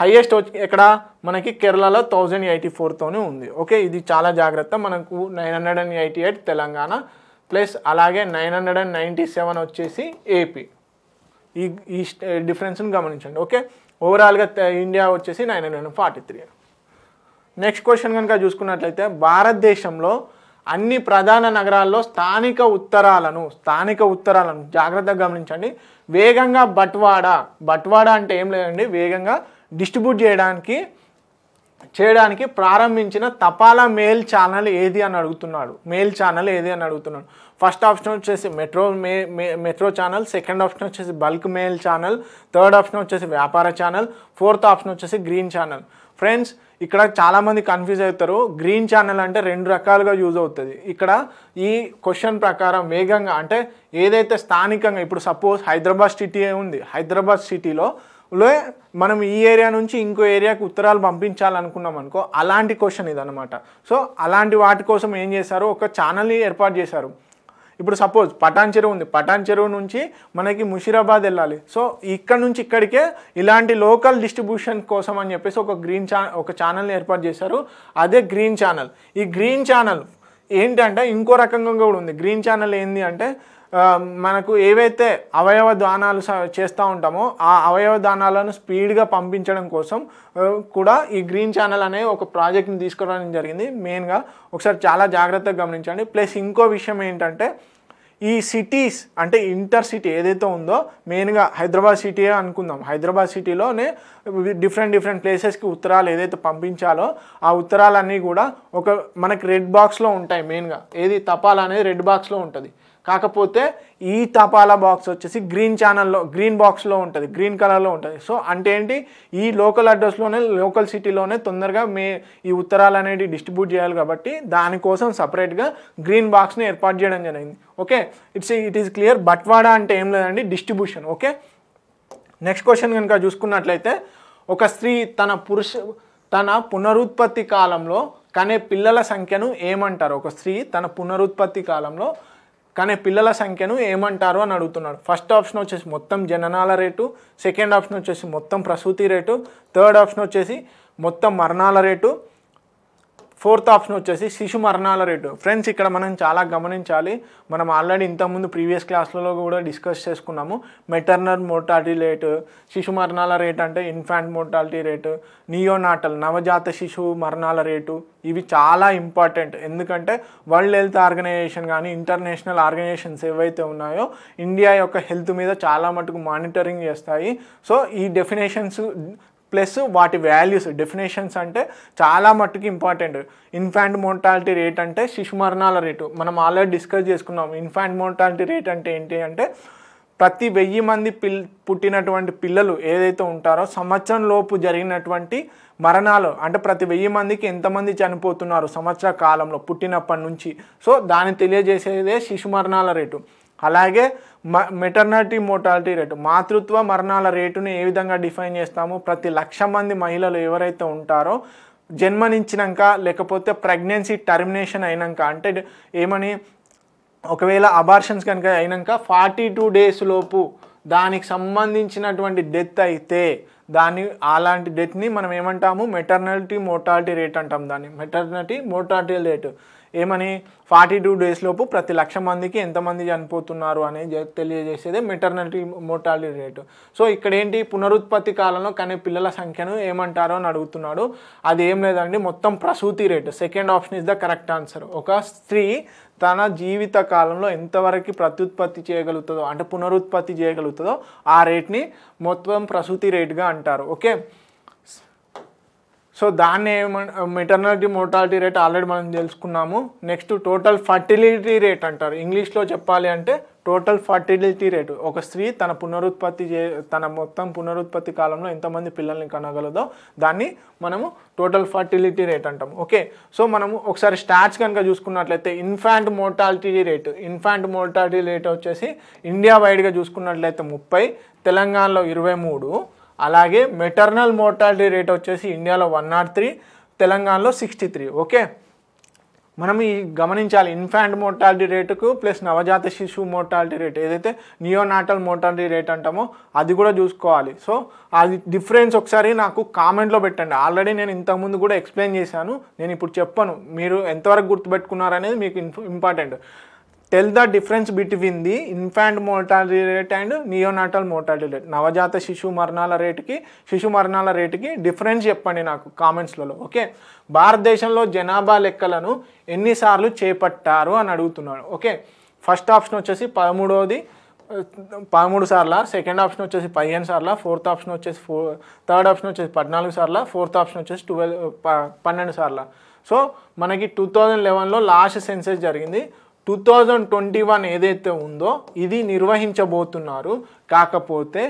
హయ్యెస్ట్ ఎక్కడ మనకి కేరళలో థౌజండ్ ఎయిటీ ఫోర్తోనే ఉంది ఓకే ఇది చాలా జాగ్రత్త మనకు nine hundred and eighty eight Telangana plus అలాగే nine hundred and ninety seven వచ్చేసి ఏపీ ఈ ఈ డిఫరెన్స్ని గమనించండి ఓకే ఓవరాల్గా ఇండియా వచ్చేసి nine hundred and forty three next question కనుక చూసుకున్నట్లయితే భారతదేశంలో అన్ని ప్రధాన నగరాల్లో స్థానిక ఉత్తరాలను స్థానిక ఉత్తరాలను జాగ్రత్తగా గమనించండి వేగంగా బట్వాడా బట్వాడా అంటే ఏం లేదండి వేగంగా డిస్ట్రిబ్యూట్ చేయడానికి చేయడానికి ప్రారంభించిన తపాలా మెయిల్ ఛానల్ ఏది అని అడుగుతున్నాడు మెయిల్ ఛానల్ ఏది అని అడుగుతున్నాడు ఫస్ట్ ఆప్షన్ వచ్చేసి మెట్రో మే మెట్రో ఛానల్ సెకండ్ ఆప్షన్ వచ్చేసి bulk mail channel third option వచ్చేసి వ్యాపార ఛానల్ ఫోర్త్ ఆప్షన్ వచ్చేసి గ్రీన్ ఛానల్ ఫ్రెండ్స్ ఇక్కడ చాలామంది కన్ఫ్యూజ్ అవుతారు గ్రీన్ ఛానల్ అంటే రెండు రకాలుగా యూజ్ అవుతుంది ఇక్కడ ఈ క్వశ్చన్ ప్రకారం వేగంగా అంటే ఏదైతే స్థానికంగా ఇప్పుడు సపోజ్ హైదరాబాద్ సిటీ ఉంది హైదరాబాద్ సిటీలో లో మనం ఈ ఏరియా నుంచి ఇంకో ఏరియాకి ఉత్తరాలు పంపించాలనుకున్నాం అనుకో అలాంటి క్వశ్చన్ ఇదనమాట సో అలాంటి వాటి కోసం ఏం చేశారు ఒక ఛానల్ని ఏర్పాటు చేశారు ఇప్పుడు సపోజ్ పటాన్ చెరువు ఉంది పటాన్ చెరువు నుంచి మనకి ముషీరాబాద్ వెళ్ళాలి సో ఇక్కడ నుంచి ఇక్కడికే ఇలాంటి లోకల్ డిస్ట్రిబ్యూషన్ కోసం అని చెప్పేసి ఒక గ్రీన్ ఛా ఒక ఛానల్ని ఏర్పాటు చేశారు అదే గ్రీన్ ఛానల్ ఈ గ్రీన్ ఛానల్ ఏంటంటే ఇంకో రకంగా కూడా ఉంది గ్రీన్ ఛానల్ ఏంది అంటే మనకు ఏవైతే అవయవ దానాలు చేస్తూ ఉంటామో ఆ అవయవ దానాలను స్పీడ్గా పంపించడం కోసం కూడా ఈ గ్రీన్ ఛానల్ అనే ఒక ప్రాజెక్ట్ని తీసుకురావడం జరిగింది మెయిన్గా ఒకసారి చాలా జాగ్రత్తగా గమనించండి ప్లస్ ఇంకో విషయం ఏంటంటే ఈ సిటీస్ అంటే ఇంటర్ సిటీ ఏదైతే ఉందో మెయిన్గా హైదరాబాద్ సిటీ అనుకుందాం హైదరాబాద్ సిటీలోనే డిఫరెంట్ డిఫరెంట్ ప్లేసెస్కి ఉత్తరాలు ఏదైతే పంపించాలో ఆ ఉత్తరాలన్నీ కూడా ఒక మనకి రెడ్ బాక్స్లో ఉంటాయి మెయిన్గా ఏది తపాలనేది రెడ్ బాక్స్లో ఉంటుంది కాకపోతే ఈ తపాలా బాక్స్ వచ్చేసి గ్రీన్ ఛానల్లో గ్రీన్ బాక్స్లో ఉంటుంది గ్రీన్ కలర్లో ఉంటుంది సో అంటే ఏంటి ఈ లోకల్ అడ్రస్లోనే లోకల్ సిటీలోనే తొందరగా మీ ఈ ఉత్తరాలు అనేవి డిస్ట్రిబ్యూట్ చేయాలి కాబట్టి దానికోసం సపరేట్గా గ్రీన్ బాక్స్ని ఏర్పాటు చేయడం జరిగింది okay it's it is clear బట్వాడా అంటే ఏం లేదండి డిస్ట్రిబ్యూషన్ ఓకే నెక్స్ట్ క్వశ్చన్ కనుక చూసుకున్నట్లయితే ఒక స్త్రీ తన పురుష తన పునరుత్పత్తి కాలంలో కనే పిల్లల సంఖ్యను ఏమంటారు ఒక స్త్రీ తన పునరుత్పత్తి కాలంలో కానీ పిల్లల సంఖ్యను ఏమంటారు అని అడుగుతున్నాడు ఫస్ట్ ఆప్షన్ వచ్చేసి మొత్తం జననాల రేటు సెకండ్ ఆప్షన్ వచ్చేసి మొత్తం ప్రసూతి రేటు థర్డ్ ఆప్షన్ వచ్చేసి మొత్తం మరణాల రేటు ఫోర్త్ ఆప్షన్ వచ్చేసి శిశు మరణాల రేటు ఫ్రెండ్స్ ఇక్కడ మనం చాలా గమనించాలి మనం ఆల్రెడీ ఇంతకుముందు ప్రీవియస్ క్లాస్లలో కూడా డిస్కస్ చేసుకున్నాము మెటర్నల్ మోర్టాలిటీ రేటు శిశు మరణాల రేట్ అంటే ఇన్ఫాంట్ మోర్టాలిటీ రేటు నియోనాటల్ నవజాత శిశు మరణాల రేటు ఇవి చాలా ఇంపార్టెంట్ ఎందుకంటే వరల్డ్ హెల్త్ ఆర్గనైజేషన్ కానీ ఇంటర్నేషనల్ ఆర్గనైజేషన్స్ ఏవైతే ఉన్నాయో ఇండియా యొక్క హెల్త్ మీద చాలా మటుకు మానిటరింగ్ చేస్తాయి సో ఈ డెఫినేషన్స్ ప్లస్ వాటి వాల్యూస్ డెఫినేషన్స్ అంటే చాలా మట్టుకు ఇంపార్టెంట్ ఇన్ఫాంట్ మోర్టాలిటీ రేట్ అంటే శిశు మరణాల రేటు మనం ఆల్రెడీ డిస్కస్ చేసుకున్నాం ఇన్ఫాంట్ మోర్టాలిటీ రేట్ అంటే ఏంటి అంటే ప్రతి వెయ్యి మంది పిల్ పుట్టినటువంటి పిల్లలు ఏదైతే ఉంటారో సంవత్సరం లోపు జరిగినటువంటి మరణాలు అంటే ప్రతి వెయ్యి మందికి ఎంతమంది చనిపోతున్నారు సంవత్సర కాలంలో పుట్టినప్పటి నుంచి సో దాన్ని తెలియజేసేదే శిశు మరణాల రేటు అలాగే మెటర్నటీ మోటాలిటీ రేటు మాతృత్వ మరణాల రేటుని ఏ విధంగా డిఫైన్ చేస్తాము ప్రతి లక్ష మంది మహిళలు ఎవరైతే ఉంటారో జన్మనించినాక లేకపోతే ప్రెగ్నెన్సీ టర్మినేషన్ అయినాక అంటే ఏమని ఒకవేళ అబార్షన్స్ కనుక అయినాక ఫార్టీ టూ డేస్ లోపు దానికి సంబంధించినటువంటి డెత్ అయితే దాన్ని అలాంటి డెత్ని మనం ఏమంటాము మెటర్నల్టీ మోటాలిటీ రేట్ అంటాం దాన్ని మెటర్నటీ మోర్టాలిటీ రేటు ఏమని ఫార్టీ టూ డేస్ లోపు ప్రతి లక్ష మందికి ఎంతమంది చనిపోతున్నారు అనేది తెలియజేసేదే మెటర్నటీ మోర్టాలిటీ రేటు సో ఇక్కడ ఏంటి పునరుత్పత్తి కాలంలో కనే పిల్లల సంఖ్యను ఏమంటారో అని అడుగుతున్నాడు అది ఏం లేదండి మొత్తం ప్రసూతి rate second option is the correct answer ఒక స్త్రీ తన జీవిత కాలంలో ఎంతవరకు ప్రత్యుత్పత్తి చేయగలుగుతుందో అంటే పునరుత్పత్తి చేయగలుగుతుందో ఆ రేట్ని మొత్తం ప్రసూతి రేట్గా అంటారు ఓకే సో దాన్ని మెటర్నల్టీ మోర్టాలిటీ రేట్ ఆల్రెడీ మనం తెలుసుకున్నాము నెక్స్ట్ టోటల్ ఫర్టిలిటీ రేట్ అంటారు ఇంగ్లీష్లో చెప్పాలి అంటే టోటల్ ఫర్టిలిటీ రేట్ ఒక స్త్రీ తన పునరుత్పత్తి చే తన మొత్తం పునరుత్పత్తి కాలంలో ఎంతమంది పిల్లల్ని కనగలదో దాన్ని మనము టోటల్ ఫర్టిలిటీ రేట్ అంటాం ఓకే సో మనము ఒకసారి స్టాట్స్ కనుక చూసుకున్నట్లయితే infant mortality rate infant mortality rate వచ్చేసి ఇండియా వైడ్గా చూసుకున్నట్లయితే ముప్పై తెలంగాణలో ఇరవై మూడు అలాగే మెటర్నల్ మోర్టాలిటీ రేట్ వచ్చేసి ఇండియాలో వన్ నాట్ త్రీ తెలంగాణలో సిక్స్టీ త్రీ ఓకే మనం ఈ గమనించాలి ఇన్ఫాంట్ మోర్టాలిటీ రేటుకు ప్లస్ నవజాత శిశువు మోర్టాలిటీ రేట్ ఏదైతే నియోనాటల్ మోర్టాలిటీ రేట్ అంటామో అది కూడా చూసుకోవాలి సో అది డిఫరెన్స్ ఒకసారి నాకు కామెంట్లో పెట్టండి ఆల్రెడీ నేను ఇంతకుముందు కూడా ఎక్స్ప్లెయిన్ చేశాను నేను ఇప్పుడు చెప్పను మీరు ఎంతవరకు గుర్తుపెట్టుకున్నారనేది మీకు important tell the difference between the infant mortality rate and neonatal mortality rate నవజాత శిశు మరణాల రేటుకి శిశు మరణాల రేటుకి డిఫరెన్స్ చెప్పండి నాకు కామెంట్స్లలో ఓకే భారతదేశంలో జనాభా లెక్కలను ఎన్నిసార్లు చేపట్టారు అని అడుగుతున్నాడు ఓకే ఫస్ట్ ఆప్షన్ వచ్చేసి పదమూడవది పదమూడు సార్ల సెకండ్ ఆప్షన్ వచ్చేసి పదిహేను సార్ల ఫోర్త్ ఆప్షన్ వచ్చేసి ఫో థర్డ్ ఆప్షన్ వచ్చేసి పద్నాలుగు సార్ల ఫోర్త్ ఆప్షన్ వచ్చేసి ట్వెల్వ్ పన్నెండు సార్ల సో మనకి టూ థౌజండ్ లెవెన్లో లాస్ట్ సెన్సెస్ జరిగింది టూ థౌజండ్ ట్వంటీ వన్ ఏదైతే ఉందో ఇది నిర్వహించబోతున్నారు కాకపోతే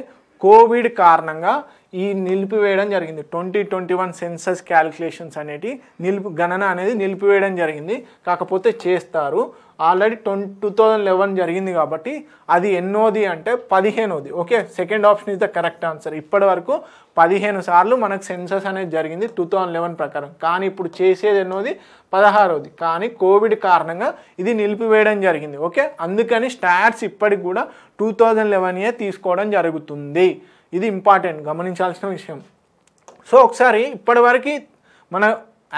కోవిడ్ కారణంగా ఈ నిలిపివేయడం జరిగింది twenty twenty one census calculations అనేటి నిలిపి గణన అనేది నిలిపివేయడం జరిగింది కాకపోతే చేస్తారు already twenty two thousand eleven జరిగింది కాబట్టి అది ఎన్నోది అంటే పదిహేనోది okay second option is the correct answer ఇప్పటి వరకు పదిహేను సార్లు మనకు సెన్సస్ అనేది జరిగింది టూ థౌజండ్ లెవెన్ ప్రకారం కానీ ఇప్పుడు చేసేది ఎన్నోది పదహారవది కానీ కోవిడ్ కారణంగా ఇది నిలిపివేయడం జరిగింది ఓకే అందుకని స్టాట్స్ ఇప్పటికి కూడా టూ థౌజండ్ లెవెన్యే తీసుకోవడం జరుగుతుంది ఇది ఇంపార్టెంట్ గమనించాల్సిన విషయం సో ఒకసారి ఇప్పటివరకు మన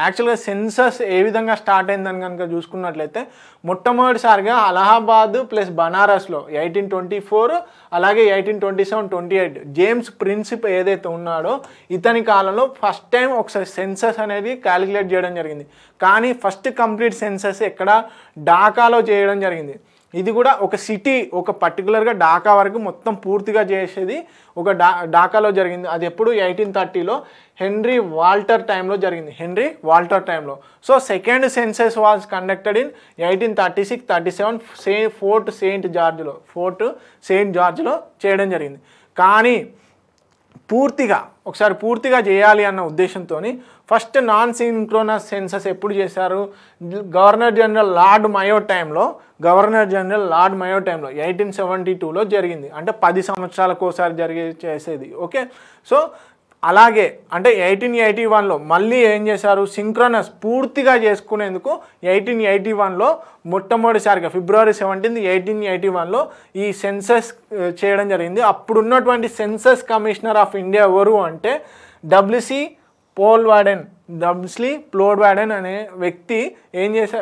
యాక్చువల్గా సెన్సస్ ఏ విధంగా స్టార్ట్ అయిందని కనుక చూసుకున్నట్లయితే మొట్టమొదటిసారిగా అలహాబాద్ ప్లస్ బనారస్లో ఎయిటీన్ ట్వంటీ ఫోర్ అలాగే eighteen twenty seven twenty eight James Prinsep ఏదైతే ఉన్నాడో ఇతని కాలంలో ఫస్ట్ టైం ఒకసారి సెన్సస్ అనేది క్యాలిక్యులేట్ చేయడం జరిగింది కానీ ఫస్ట్ కంప్లీట్ సెన్సస్ ఎక్కడ ఢాకాలో చేయడం జరిగింది ఇది కూడా ఒక సిటీ ఒక పర్టికులర్గా ఢాకా వరకు మొత్తం పూర్తిగా చేసేది ఒక ఢాకాలో జరిగింది అది ఎప్పుడు ఎయిటీన్ థర్టీలో హెన్రీ వాల్టర్ టైంలో జరిగింది హెన్రీ వాల్టర్ టైంలో so second census was conducted in eighteen thirty six thirty seven say fort saint జార్జ్లో ఫోర్ట్ సెయింట్ జార్జ్లో చేయడం జరిగింది కానీ పూర్తిగా ఒకసారి పూర్తిగా చేయాలి అన్న ఉద్దేశంతో ఫస్ట్ నాన్ సింక్రోనస్ సెన్సస్ ఎప్పుడు చేశారు గవర్నర్ జనరల్ లార్డ్ మయో టైంలో గవర్నర్ జనరల్ లార్డ్ మయో టైంలో ఎయిటీన్ సెవెంటీ టూలో జరిగింది అంటే పది సంవత్సరాలకు ఒకసారి జరిగే చేసేది ఓకే సో అలాగే అంటే ఎయిటీన్ ఎయిటీ వన్లో మళ్ళీ ఏం చేశారు సింక్రోనస్ పూర్తిగా చేసుకునేందుకు ఎయిటీన్ ఎయిటీ వన్లో మొట్టమొదటిసారిగా ఫిబ్రవరి సెవెంటీన్త్ ఎయిటీన్ ఎయిటీ వన్లో ఈ సెన్సస్ చేయడం జరిగింది అప్పుడున్నటువంటి సెన్సస్ కమిషనర్ ఆఫ్ ఇండియా ఎవరు అంటే డబ్ల్యూసి దబ్స్లీ ప్లోడ్ వాడెన్ అనే వ్యక్తి ఏం చేసే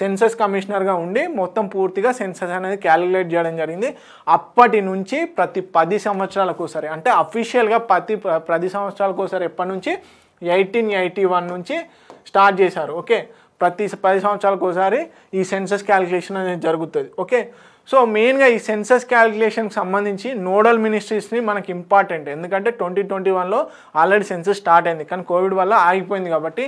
సెన్సస్ కమిషనర్గా ఉండి మొత్తం పూర్తిగా సెన్సస్ అనేది క్యాలిక్యులేట్ చేయడం జరిగింది అప్పటి నుంచి ప్రతి పది సంవత్సరాలకు ఒకసారి అంటే అఫీషియల్గా ప్రతి పది సంవత్సరాలకు ఒకసారి ఎప్పటి నుంచి ఎయిటీన్ ఎయిటీ వన్ నుంచి స్టార్ట్ చేశారు ఓకే ప్రతి పది సంవత్సరాలకు ఒకసారి ఈ సెన్సస్ క్యాలిక్యులేషన్ అనేది జరుగుతుంది ఓకే సో మెయిన్గా ఈ సెన్సస్ క్యాలిక్యులేషన్కి సంబంధించి నోడల్ మినిస్ట్రీస్ని మనకి ఇంపార్టెంట్ ఎందుకంటే ట్వంటీ ట్వంటీ వన్లో ఆల్రెడీ సెన్సస్ స్టార్ట్ అయింది కానీ కోవిడ్ వల్ల ఆగిపోయింది కాబట్టి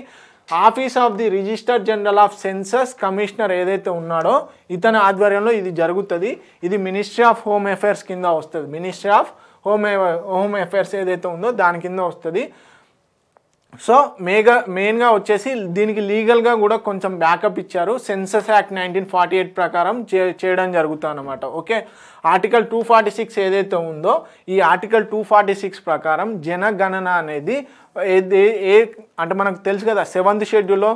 office of the register general of census commissioner ఏదైతే ఉన్నాడో ఇతని ఆధ్వర్యంలో ఇది జరుగుతుంది ఇది మినిస్ట్రీ ఆఫ్ హోమ్ అఫైర్స్ కింద వస్తుంది ministry of home home affairs ఏదైతే ఉందో దాని కింద వస్తుంది సో మేగా మెయిన్గా వచ్చేసి దీనికి లీగల్గా కూడా కొంచెం బ్యాకప్ ఇచ్చారు census act nineteen forty eight ప్రకారం చే చేయడం జరుగుతుందన్నమాట okay article two forty six ఏదైతే ఉందో ఈ ఆర్టికల్ టూ ఫార్టీ సిక్స్ ప్రకారం జనగణన అనేది ఏ అంటే మనకు తెలుసు కదా సెవెంత్ షెడ్యూల్లో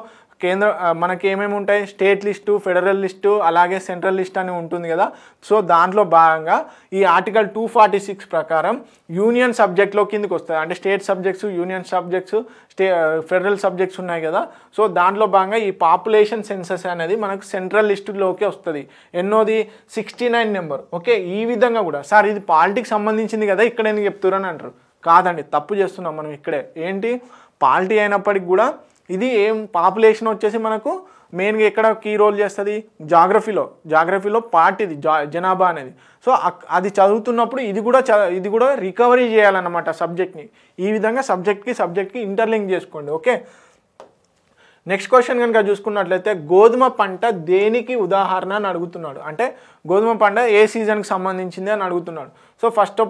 కేంద్ర మనకి ఏమేమి ఉంటాయి స్టేట్ లిస్టు ఫెడరల్ లిస్టు అలాగే సెంట్రల్ లిస్ట్ అని ఉంటుంది కదా సో దాంట్లో భాగంగా ఈ ఆర్టికల్ టూ ఫార్టీ సిక్స్ ప్రకారం యూనియన్ సబ్జెక్ట్లో కిందకు వస్తుంది అంటే state subjects union subjects state federal subjects ఉన్నాయి కదా సో దాంట్లో భాగంగా ఈ పాపులేషన్ సెన్సస్ అనేది మనకు సెంట్రల్ లిస్టులోకే వస్తుంది ఎన్నోది సిక్స్టీ నైన్ నెంబర్ ఓకే ఈ విధంగా కూడా సార్ ఇది పాలిటిక్స్ సంబంధించింది కదా ఇక్కడ ఎందుకు చెప్తురని అంటారు కాదండి తప్పు చేస్తున్నాం మనం ఇక్కడే ఏంటి పాలిటీ అయినప్పటికి కూడా ఇది ఏం పాపులేషన్ వచ్చేసి మనకు మెయిన్గా ఎక్కడ కీ రోల్ చేస్తుంది జాగ్రఫీలో జాగ్రఫీలో పార్ట్ ఇది జా జనాభా అనేది సో అది చదువుతున్నప్పుడు ఇది కూడా ఇది కూడా రికవరీ చేయాలన్నమాట సబ్జెక్ట్ని ఈ విధంగా సబ్జెక్ట్కి సబ్జెక్ట్కి ఇంటర్లింక్ చేసుకోండి ఓకే నెక్స్ట్ క్వశ్చన్ కనుక చూసుకున్నట్లయితే గోధుమ పంట దేనికి ఉదాహరణ అని అడుగుతున్నాడు అంటే గోధుమ పంట ఏ సీజన్కి సంబంధించింది అని అడుగుతున్నాడు సో ఫస్ట్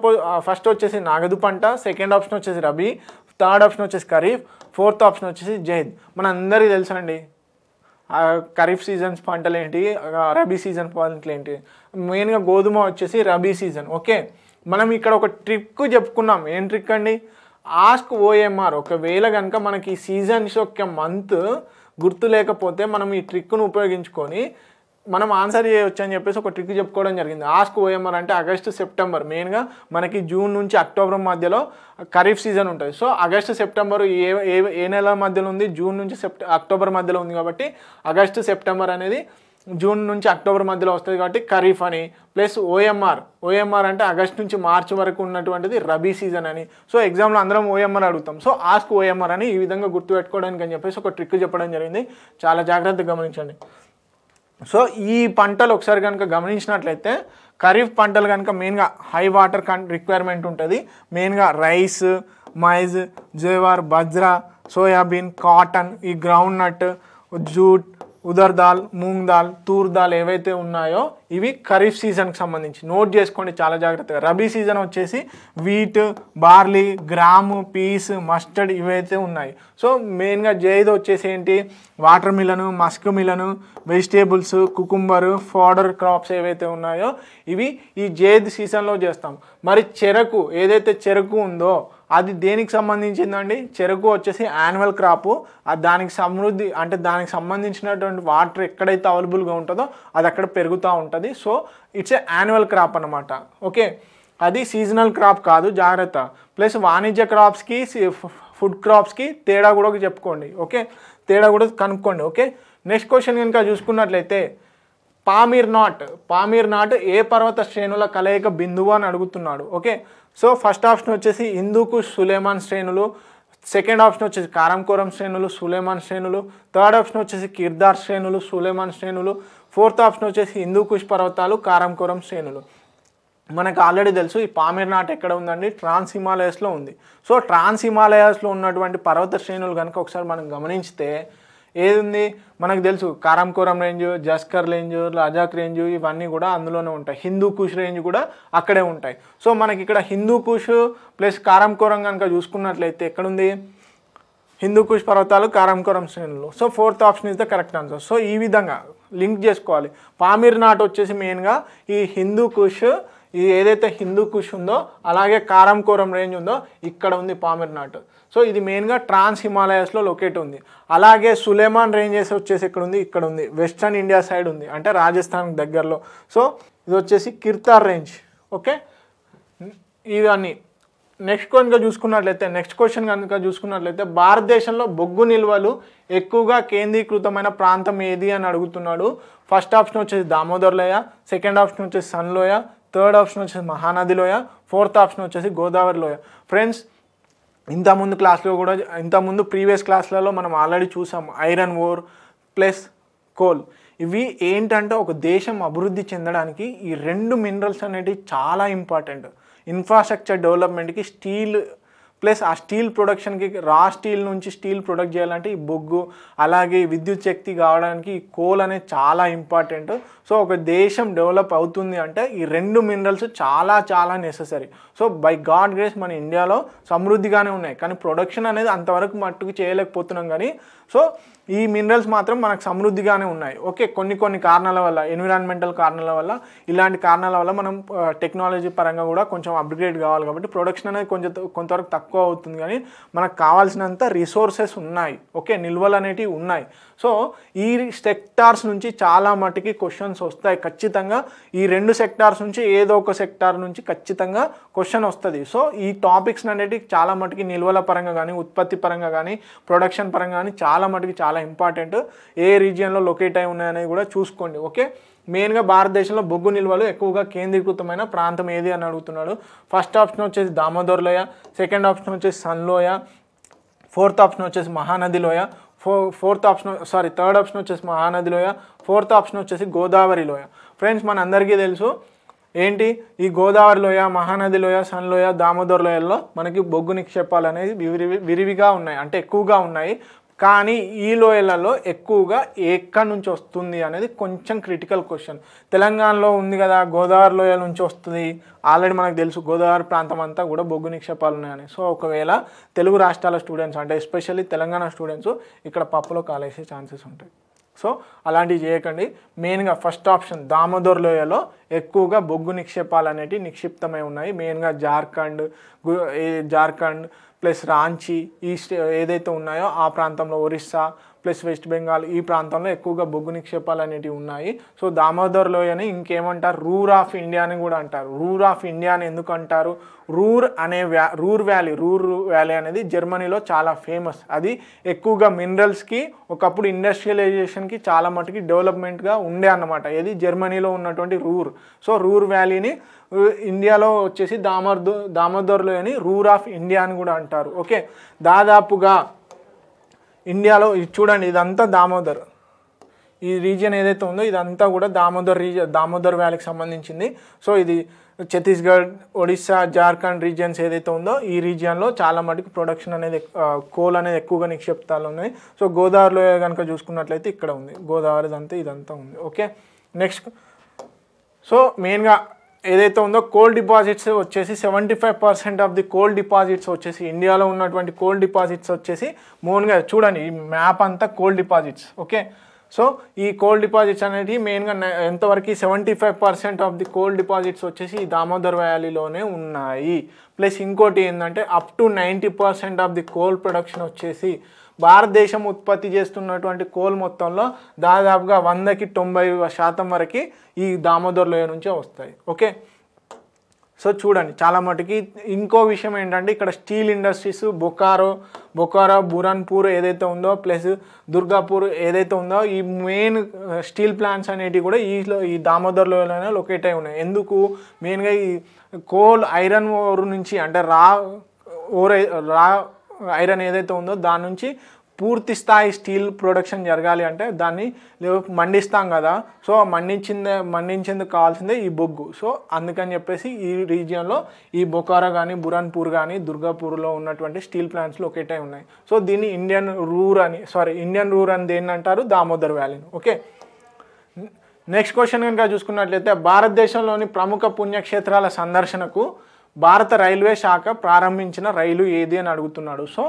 ఫస్ట్ వచ్చేసి నాగదు పంట సెకండ్ ఆప్షన్ వచ్చేసి రబీ థర్డ్ ఆప్షన్ వచ్చేసి ఖరీఫ్ ఫోర్త్ ఆప్షన్ వచ్చేసి జైద్ మనందరికీ తెలుసండి ఖరీఫ్ సీజన్స్ పంటలు ఏంటి రబీ సీజన్ పంటలు ఏంటి మెయిన్గా గోధుమ వచ్చేసి రబీ సీజన్ ఓకే మనం ఇక్కడ ఒక ట్రిక్ చెప్పుకున్నాం ఏం ట్రిక్ అండి ఆస్క్ ఓఎంఆర్ ఒకవేళ కనుక మనకి సీజన్స్ యొక్క మంత్ గుర్తు లేకపోతే మనం ఈ ట్రిక్ను ఉపయోగించుకొని మనం ఆన్సర్ చేయవచ్చు అని చెప్పేసి ఒక ట్రిక్ చెప్పుకోవడం జరిగింది ఆస్క్ ఓఎంఆర్ అంటే ఆగస్టు సెప్టెంబర్ మెయిన్గా మనకి జూన్ నుంచి అక్టోబర్ మధ్యలో ఖరీఫ్ సీజన్ ఉంటుంది సో ఆగస్టు సెప్టెంబర్ ఏ ఏ ఏ నెల మధ్యలో ఉంది జూన్ నుంచి సెప్ట అక్టోబర్ మధ్యలో ఉంది కాబట్టి ఆగస్టు సెప్టెంబర్ అనేది జూన్ నుంచి అక్టోబర్ మధ్యలో వస్తుంది కాబట్టి ఖరీఫ్ అని ప్లస్ ఓఎంఆర్ ఓఎంఆర్ అంటే ఆగస్ట్ నుంచి మార్చి వరకు ఉన్నటువంటిది రబీ సీజన్ అని సో ఎగ్జామ్లో అందరం ఓఎంఆర్ అడుగుతాం సో ఆస్క్ ఓఎంఆర్ అని ఈ విధంగా గుర్తుపెట్టుకోవడానికి అని చెప్పేసి ఒక ట్రిక్ చెప్పడం జరిగింది చాలా జాగ్రత్తగా గమనించండి సో ఈ పంటలు ఒకసారి కనుక గమనించినట్లయితే ఖరీఫ్ పంటలు కనుక మెయిన్గా హై వాటర్ కన్ రిక్వైర్మెంట్ ఉంటుంది మెయిన్గా rice maize jowar bajra soybean cotton ఈ గ్రౌండ్ నట్ జూట్ ఉదర్ దాల్ మూంగ్ దాల్ తూర్ దాల్ ఏవైతే ఉన్నాయో ఇవి ఖరీఫ్ సీజన్కి సంబంధించి నోట్ చేసుకోండి చాలా జాగ్రత్తగా రబీ సీజన్ వచ్చేసి wheat barley gram peas mustard ఇవైతే ఉన్నాయి సో మెయిన్గా జైద్ వచ్చేసి ఏంటి watermelon muskmelon vegetables cucumber fodder crops ఏవైతే ఉన్నాయో ఇవి ఈ జైద్ సీజన్లో చేస్తాం మరి చెరకు ఏదైతే చెరకు ఉందో అది దేనికి సంబంధించిందండి చెరకు వచ్చేసి యాన్యువల్ క్రాప్ దానికి సమృద్ధి అంటే దానికి సంబంధించినటువంటి వాటర్ ఎక్కడైతే అవైలబుల్గా ఉంటుందో అది అక్కడ పెరుగుతూ ఉంటుంది so it's a annual crop అనమాట ఓకే అది సీజనల్ క్రాప్ కాదు జాగ్రత్త ప్లస్ వాణిజ్య క్రాప్స్కి ఫుడ్ క్రాప్స్కి తేడా కూడా చెప్పుకోండి ఓకే తేడా కూడా కనుక్కోండి ఓకే నెక్స్ట్ క్వశ్చన్ కనుక చూసుకున్నట్లయితే పామీర్ నాట్ పామీర్ నాట్ ఏ పర్వత శ్రేణుల కలయిక బిందువు అని అడుగుతున్నాడు ఓకే సో ఫస్ట్ ఆప్షన్ వచ్చేసి ఇందుకు సులేమాన్ శ్రేణులు సెకండ్ ఆప్షన్ వచ్చేసి కారంకోరం శ్రేణులు సులేమాన్ శ్రేణులు థర్డ్ ఆప్షన్ వచ్చేసి కిర్దార్ శ్రేణులు సులేమాన్ శ్రేణులు ఫోర్త్ ఆప్షన్ వచ్చేసి హిందూకుష్ పర్వతాలు కారంకోరం శ్రేణులు మనకు ఆల్రెడీ తెలుసు ఈ పామీర్ నాట్ ఎక్కడ ఉందండి ట్రాన్స్ హిమాలయస్లో ఉంది సో ట్రాన్స్ హిమాలయాస్లో ఉన్నటువంటి పర్వత శ్రేణులు కనుక ఒకసారి మనం గమనించితే ఏది ఉంది మనకు తెలుసు Karakoram range Zanskar range Ladakh range ఇవన్నీ కూడా అందులోనే ఉంటాయి హిందూ కుష్ రేంజ్ కూడా అక్కడే ఉంటాయి సో మనకి ఇక్కడ హిందూ కుష్ ప్లస్ కారంకోరం కనుక చూసుకున్నట్లయితే ఎక్కడుంది హిందూ కుష్ పర్వతాలు కారంకోరం శ్రేణులు so fourth option is the correct answer so ఈ విధంగా లింక్ చేసుకోవాలి పామీర్ నాట్ వచ్చేసి మెయిన్గా ఈ హిందూ కుష్ ఇది ఏదైతే హిందూ కుష్ ఉందో అలాగే కారంకోరం రేంజ్ ఉందో ఇక్కడ ఉంది పామీర్ నాట్ సో ఇది మెయిన్గా ట్రాన్స్ హిమాలయాస్లో లొకేట్ ఉంది అలాగే సులేమాన్ రేంజెస్ వచ్చేసి ఇక్కడ ఉంది ఇక్కడ ఉంది వెస్ట్రన్ ఇండియా సైడ్ ఉంది అంటే రాజస్థాన్ దగ్గరలో సో ఇది వచ్చేసి కిర్తార్ రేంజ్ ఓకే ఇవన్నీ నెక్స్ట్ కనుక చూసుకున్నట్లయితే నెక్స్ట్ క్వశ్చన్ కనుక చూసుకున్నట్లయితే భారతదేశంలో బొగ్గు నిల్వలు ఎక్కువగా కేంద్రీకృతమైన ప్రాంతం ఏది అని అడుగుతున్నాడు ఫస్ట్ ఆప్షన్ వచ్చేసి దామోదర్ లోయ సెకండ్ ఆప్షన్ వచ్చేసి సన్ లోయ థర్డ్ ఆప్షన్ వచ్చేసి మహానది లోయ ఫోర్త్ ఆప్షన్ వచ్చేసి గోదావరి లోయ ఫ్రెండ్స్ ఇంతకుముందు క్లాస్లో కూడా ఇంతకుముందు ప్రీవియస్ క్లాస్లలో మనం ఆల్రెడీ చూసాం ఐరన్ ఓర్ ప్లస్ కోల్ ఇవి ఏంటంటే ఒక దేశం అభివృద్ధి చెందడానికి ఈ రెండు మినరల్స్ అనేటివి చాలా ఇంపార్టెంట్ ఇన్ఫ్రాస్ట్రక్చర్ డెవలప్మెంట్కి స్టీల్ ప్లస్ ఆ స్టీల్ ప్రొడక్షన్కి రా స్టీల్ నుంచి స్టీల్ ప్రొడక్ట్ చేయాలంటే ఈ బొగ్గు అలాగే విద్యుత్ శక్తి కావడానికి ఈ కోల్ అనేది చాలా ఇంపార్టెంట్ సో ఒక దేశం డెవలప్ అవుతుంది అంటే ఈ రెండు మినరల్స్ చాలా చాలా necessary so by God grace మన ఇండియాలో సమృద్ధిగానే ఉన్నాయి కానీ ప్రొడక్షన్ అనేది అంతవరకు మట్టుకు చేయలేకపోతున్నాం కానీ సో ఈ మినరల్స్ మాత్రం మనకు సమృద్ధిగానే ఉన్నాయి ఓకే కొన్ని కొన్ని కారణాల వల్ల ఎన్విరాన్మెంటల్ కారణాల వల్ల ఇలాంటి కారణాల వల్ల మనం టెక్నాలజీ పరంగా కూడా కొంచెం అప్గ్రేడ్ కావాలి కాబట్టి ప్రొడక్షన్ అనేది కొంచెం కొంతవరకు తక్కువ అవుతుంది కానీ మనకు కావాల్సినంత రిసోర్సెస్ ఉన్నాయి ఓకే నిల్వలు అనేటివి ఉన్నాయి సో ఈ సెక్టార్స్ నుంచి చాలా మటుకి క్వశ్చన్స్ వస్తాయి ఖచ్చితంగా ఈ రెండు సెక్టార్స్ నుంచి ఏదో ఒక సెక్టార్ నుంచి ఖచ్చితంగా క్వశ్చన్ వస్తుంది సో ఈ టాపిక్స్ అనేటివి చాలా మటుకి నిల్వల పరంగా కానీ ఉత్పత్తి పరంగా కానీ ప్రొడక్షన్ పరంగా కానీ చాలా మటుకి చాలా ఇంపార్టెంట్ ఏ రీజియన్లో లొకేట్ అయి ఉన్నాయనేవి కూడా చూసుకోండి ఓకే మెయిన్గా భారతదేశంలో బొగ్గు నిల్వలు ఎక్కువగా కేంద్రీకృతమైన ప్రాంతం ఏది అని అడుగుతున్నాడు ఫస్ట్ ఆప్షన్ వచ్చేసి దామోదర్ లోయ సెకండ్ ఆప్షన్ వచ్చేసి సన్లోయ ఫోర్త్ ఆప్షన్ వచ్చేసి మహానది లోయ fourth option sorry third option వచ్చేసి మహానది లోయ ఫోర్త్ ఆప్షన్ వచ్చేసి గోదావరి లోయ ఫ్రెండ్స్ మన అందరికీ తెలుసు ఏంటి ఈ గోదావరి లోయ మహానది లోయ సన్ లోయ దామోదర్ లోయల్లో మనకి బొగ్గు నిక్షేపాలు అనేవి విరివిగా ఉన్నాయి అంటే ఎక్కువగా ఉన్నాయి కానీ ఈ లోయలలో ఎక్కువగా ఎక్కడి నుంచి వస్తుంది అనేది కొంచెం క్రిటికల్ క్వశ్చన్ తెలంగాణలో ఉంది కదా గోదావరి లోయల నుంచి వస్తుంది ఆల్రెడీ మనకు తెలుసు గోదావరి ప్రాంతం అంతా కూడా బొగ్గు నిక్షేపాలు ఉన్నాయని సో ఒకవేళ తెలుగు రాష్ట్రాల స్టూడెంట్స్ అంటే ఎస్పెషల్లీ తెలంగాణ స్టూడెంట్స్ ఇక్కడ పప్పులో కాలేసే ఛాన్సెస్ ఉంటాయి సో అలాంటివి చేయకండి మెయిన్గా ఫస్ట్ ఆప్షన్ దామోదర్ లోయలో ఎక్కువగా బొగ్గు నిక్షేపాలు అనేటివి నిక్షిప్తమై ఉన్నాయి మెయిన్గా జార్ఖండ్ జార్ఖండ్ ప్లస్ రాంచీ ఈస్ట్ ఏదైతే ఉన్నాయో ఆ ప్రాంతంలో ఒరిస్సా ప్లస్ వెస్ట్ బెంగాల్ ఈ ప్రాంతంలో ఎక్కువగా బొగ్గు నిక్షేపాలు అనేటివి ఉన్నాయి సో దామోదర్ లోయని ఇంకేమంటారు రూర్ ఆఫ్ ఇండియా అని కూడా అంటారు రూర్ ఆఫ్ ఇండియా అని ఎందుకు అంటారు రూర్ అనే వ్యా రూర్ వ్యాలీ రూర్ వ్యాలీ అనేది జర్మనీలో చాలా ఫేమస్ అది ఎక్కువగా మినరల్స్కి ఒకప్పుడు ఇండస్ట్రియలైజేషన్కి చాలా మటుకి డెవలప్మెంట్గా ఉండే అన్నమాట ఇది జర్మనీలో ఉన్నటువంటి రూర్ సో రూర్ వ్యాలీని ఇండియాలో వచ్చేసి దామోదర్ దామోదర్ లోయని రూర్ ఆఫ్ ఇండియా అని కూడా అంటారు ఓకే దాదాపుగా ఇండియాలో చూడండి ఇదంతా దామోదర్ ఈ రీజియన్ ఏదైతే ఉందో ఇదంతా కూడా దామోదర్ రీజన్ దామోదర్ వ్యాలీకి సంబంధించింది సో ఇది ఛత్తీస్గఢ్ ఒడిస్సా జార్ఖండ్ రీజియన్స్ ఏదైతే ఉందో ఈ రీజియన్లో చాలా మటుకు ప్రొడక్షన్ అనేది కోల్ అనేది ఎక్కువగా నిక్షిప్తాలు ఉన్నాయి సో గోదావరిలో కనుక చూసుకున్నట్లయితే ఇక్కడ ఉంది గోదావరి ఇదంతా ఉంది ఓకే నెక్స్ట్ సో మెయిన్గా ఏదైతే ఉందో కోల్డ్ డిపాజిట్స్ వచ్చేసి seventy five percent of the cold deposits వచ్చేసి ఇండియాలో ఉన్నటువంటి కోల్డ్ డిపాజిట్స్ వచ్చేసి మోన్గా చూడండి ఈ మ్యాప్ అంతా కోల్డ్ డిపాజిట్స్ ఓకే సో ఈ కోల్డ్ డిపాజిట్స్ అనేది మెయిన్గా ఎంతవరకు seventy five percent of the cold deposits వచ్చేసి దామోదర్ వ్యాలీలోనే ఉన్నాయి ప్లస్ ఇంకోటి ఏంటంటే up to ninety percent of the cold production వచ్చేసి భారతదేశం ఉత్పత్తి చేస్తున్నటువంటి కోల్ మొత్తంలో దాదాపుగా వందకి తొంభై శాతం వరకు ఈ దామోదర్ లోయ నుంచే వస్తాయి ఓకే సో చూడండి చాలా మటుకి ఇంకో విషయం ఏంటంటే ఇక్కడ స్టీల్ ఇండస్ట్రీస్ బొకారో బొకారో బురాన్పూర్ ఏదైతే ఉందో ప్లస్ దుర్గాపూర్ ఏదైతే ఉందో ఈ మెయిన్ స్టీల్ ప్లాంట్స్ అనేటివి కూడా ఈలో ఈ దామోదర్లోనే లొకేట్ అయి ఉన్నాయి ఎందుకు మెయిన్గా ఈ కోల్ ఐరన్ ఓర్ నుంచి అంటే రా ఓర్ రా ఐరన్ ఏదైతే ఉందో దాని నుంచి పూర్తి స్థాయి స్టీల్ ప్రొడక్షన్ జరగాలి అంటే దాన్ని మండిస్తాం కదా సో మండించిందే మండించేందుకు కావాల్సిందే ఈ బొగ్గు సో అందుకని చెప్పేసి ఈ రీజియన్లో ఈ బొకారా కానీ బురాన్పూర్ కానీ దుర్గాపూర్లో ఉన్నటువంటి స్టీల్ ప్లాంట్స్లో ఒకటే ఉన్నాయి సో దీన్ని ఇండియన్ రూర్ అని సారీ ఇండియన్ రూర్ అని దేన్ని అంటారు దామోదర్ వ్యాలీని ఓకే నెక్స్ట్ క్వశ్చన్ కనుక చూసుకున్నట్లయితే భారతదేశంలోని ప్రముఖ పుణ్యక్షేత్రాల సందర్శనకు భారత రైల్వే శాఖ ప్రారంభించిన రైలు ఏది అని అడుగుతున్నాడు సో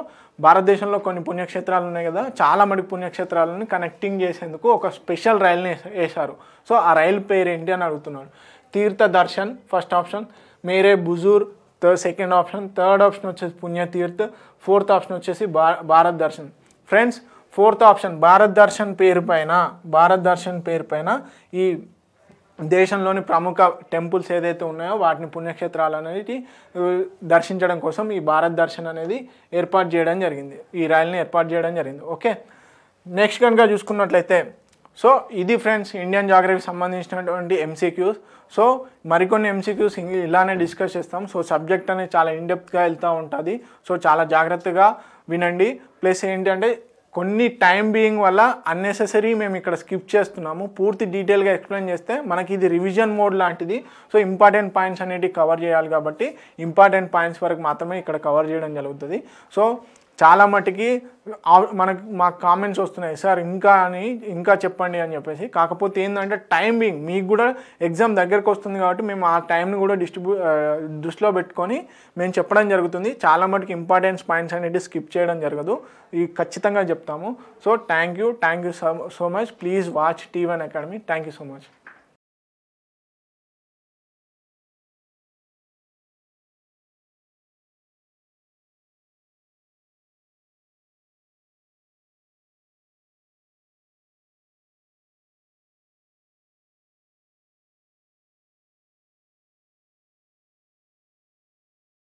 భారతదేశంలో కొన్ని పుణ్యక్షేత్రాలు ఉన్నాయి కదా చాలా మంది పుణ్యక్షేత్రాలను కనెక్టింగ్ చేసేందుకు ఒక స్పెషల్ రైల్ని వేశారు సో ఆ రైలు పేరు ఏంటి అని అడుగుతున్నాడు Tirtha Darshan first option Mere Buzurg third second option third option వచ్చేసి పుణ్యతీర్థ్ ఫోర్త్ ఆప్షన్ వచ్చేసి Bharat Darshan friends fourth option Bharat Darshan పేరు పైన భారత్ దర్శన్ పేరు పైన ఈ దేశంలోని ప్రముఖ టెంపుల్స్ ఏదైతే ఉన్నాయో వాటిని పుణ్యక్షేత్రాలు అనేది దర్శించడం కోసం ఈ భారత్ దర్శన్ అనేది ఏర్పాటు చేయడం జరిగింది ఈ ర్యాలీని ఏర్పాటు చేయడం జరిగింది ఓకే నెక్స్ట్ కనుక చూసుకున్నట్లయితే సో ఇది ఫ్రెండ్స్ ఇండియన్ జాగ్రఫీకి సంబంధించినటువంటి ఎంసీక్యూస్ సో మరికొన్ని ఎంసీక్యూస్ ఇలానే డిస్కస్ చేస్తాం సో సబ్జెక్ట్ అనేది చాలా ఇన్డెప్త్గా వెళ్తూ ఉంటుంది సో చాలా జాగ్రత్తగా వినండి ప్లస్ ఏంటంటే కొన్ని టైం బీయింగ్ వల్ల అన్నెసెసరీ మేము ఇక్కడ స్కిప్ చేస్తున్నాము పూర్తి డీటెయిల్గా ఎక్స్ప్లెయిన్ చేస్తే మనకి ఇది రివిజన్ మోడ్ లాంటిది సో ఇంపార్టెంట్ పాయింట్స్ అనేటివి కవర్ చేయాలి కాబట్టి ఇంపార్టెంట్ పాయింట్స్ వరకు మాత్రమే ఇక్కడ కవర్ చేయడం జరుగుతుంది సో చాలా మటుకి మనకు మాకు కామెంట్స్ వస్తున్నాయి సార్ ఇంకా అని ఇంకా చెప్పండి అని చెప్పేసి కాకపోతే ఏంటంటే టైమింగ్ మీకు కూడా ఎగ్జామ్ దగ్గరకు వస్తుంది కాబట్టి మేము ఆ టైంని కూడా డిస్ట్రిబ్యూ దృష్టిలో పెట్టుకొని మేము చెప్పడం జరుగుతుంది చాలా మటుకు ఇంపార్టెంట్స్ పాయింట్స్ అనేది స్కిప్ చేయడం జరగదు ఇవి ఖచ్చితంగా చెప్తాము so thank you thank you so much please watch T one Academy thank you so much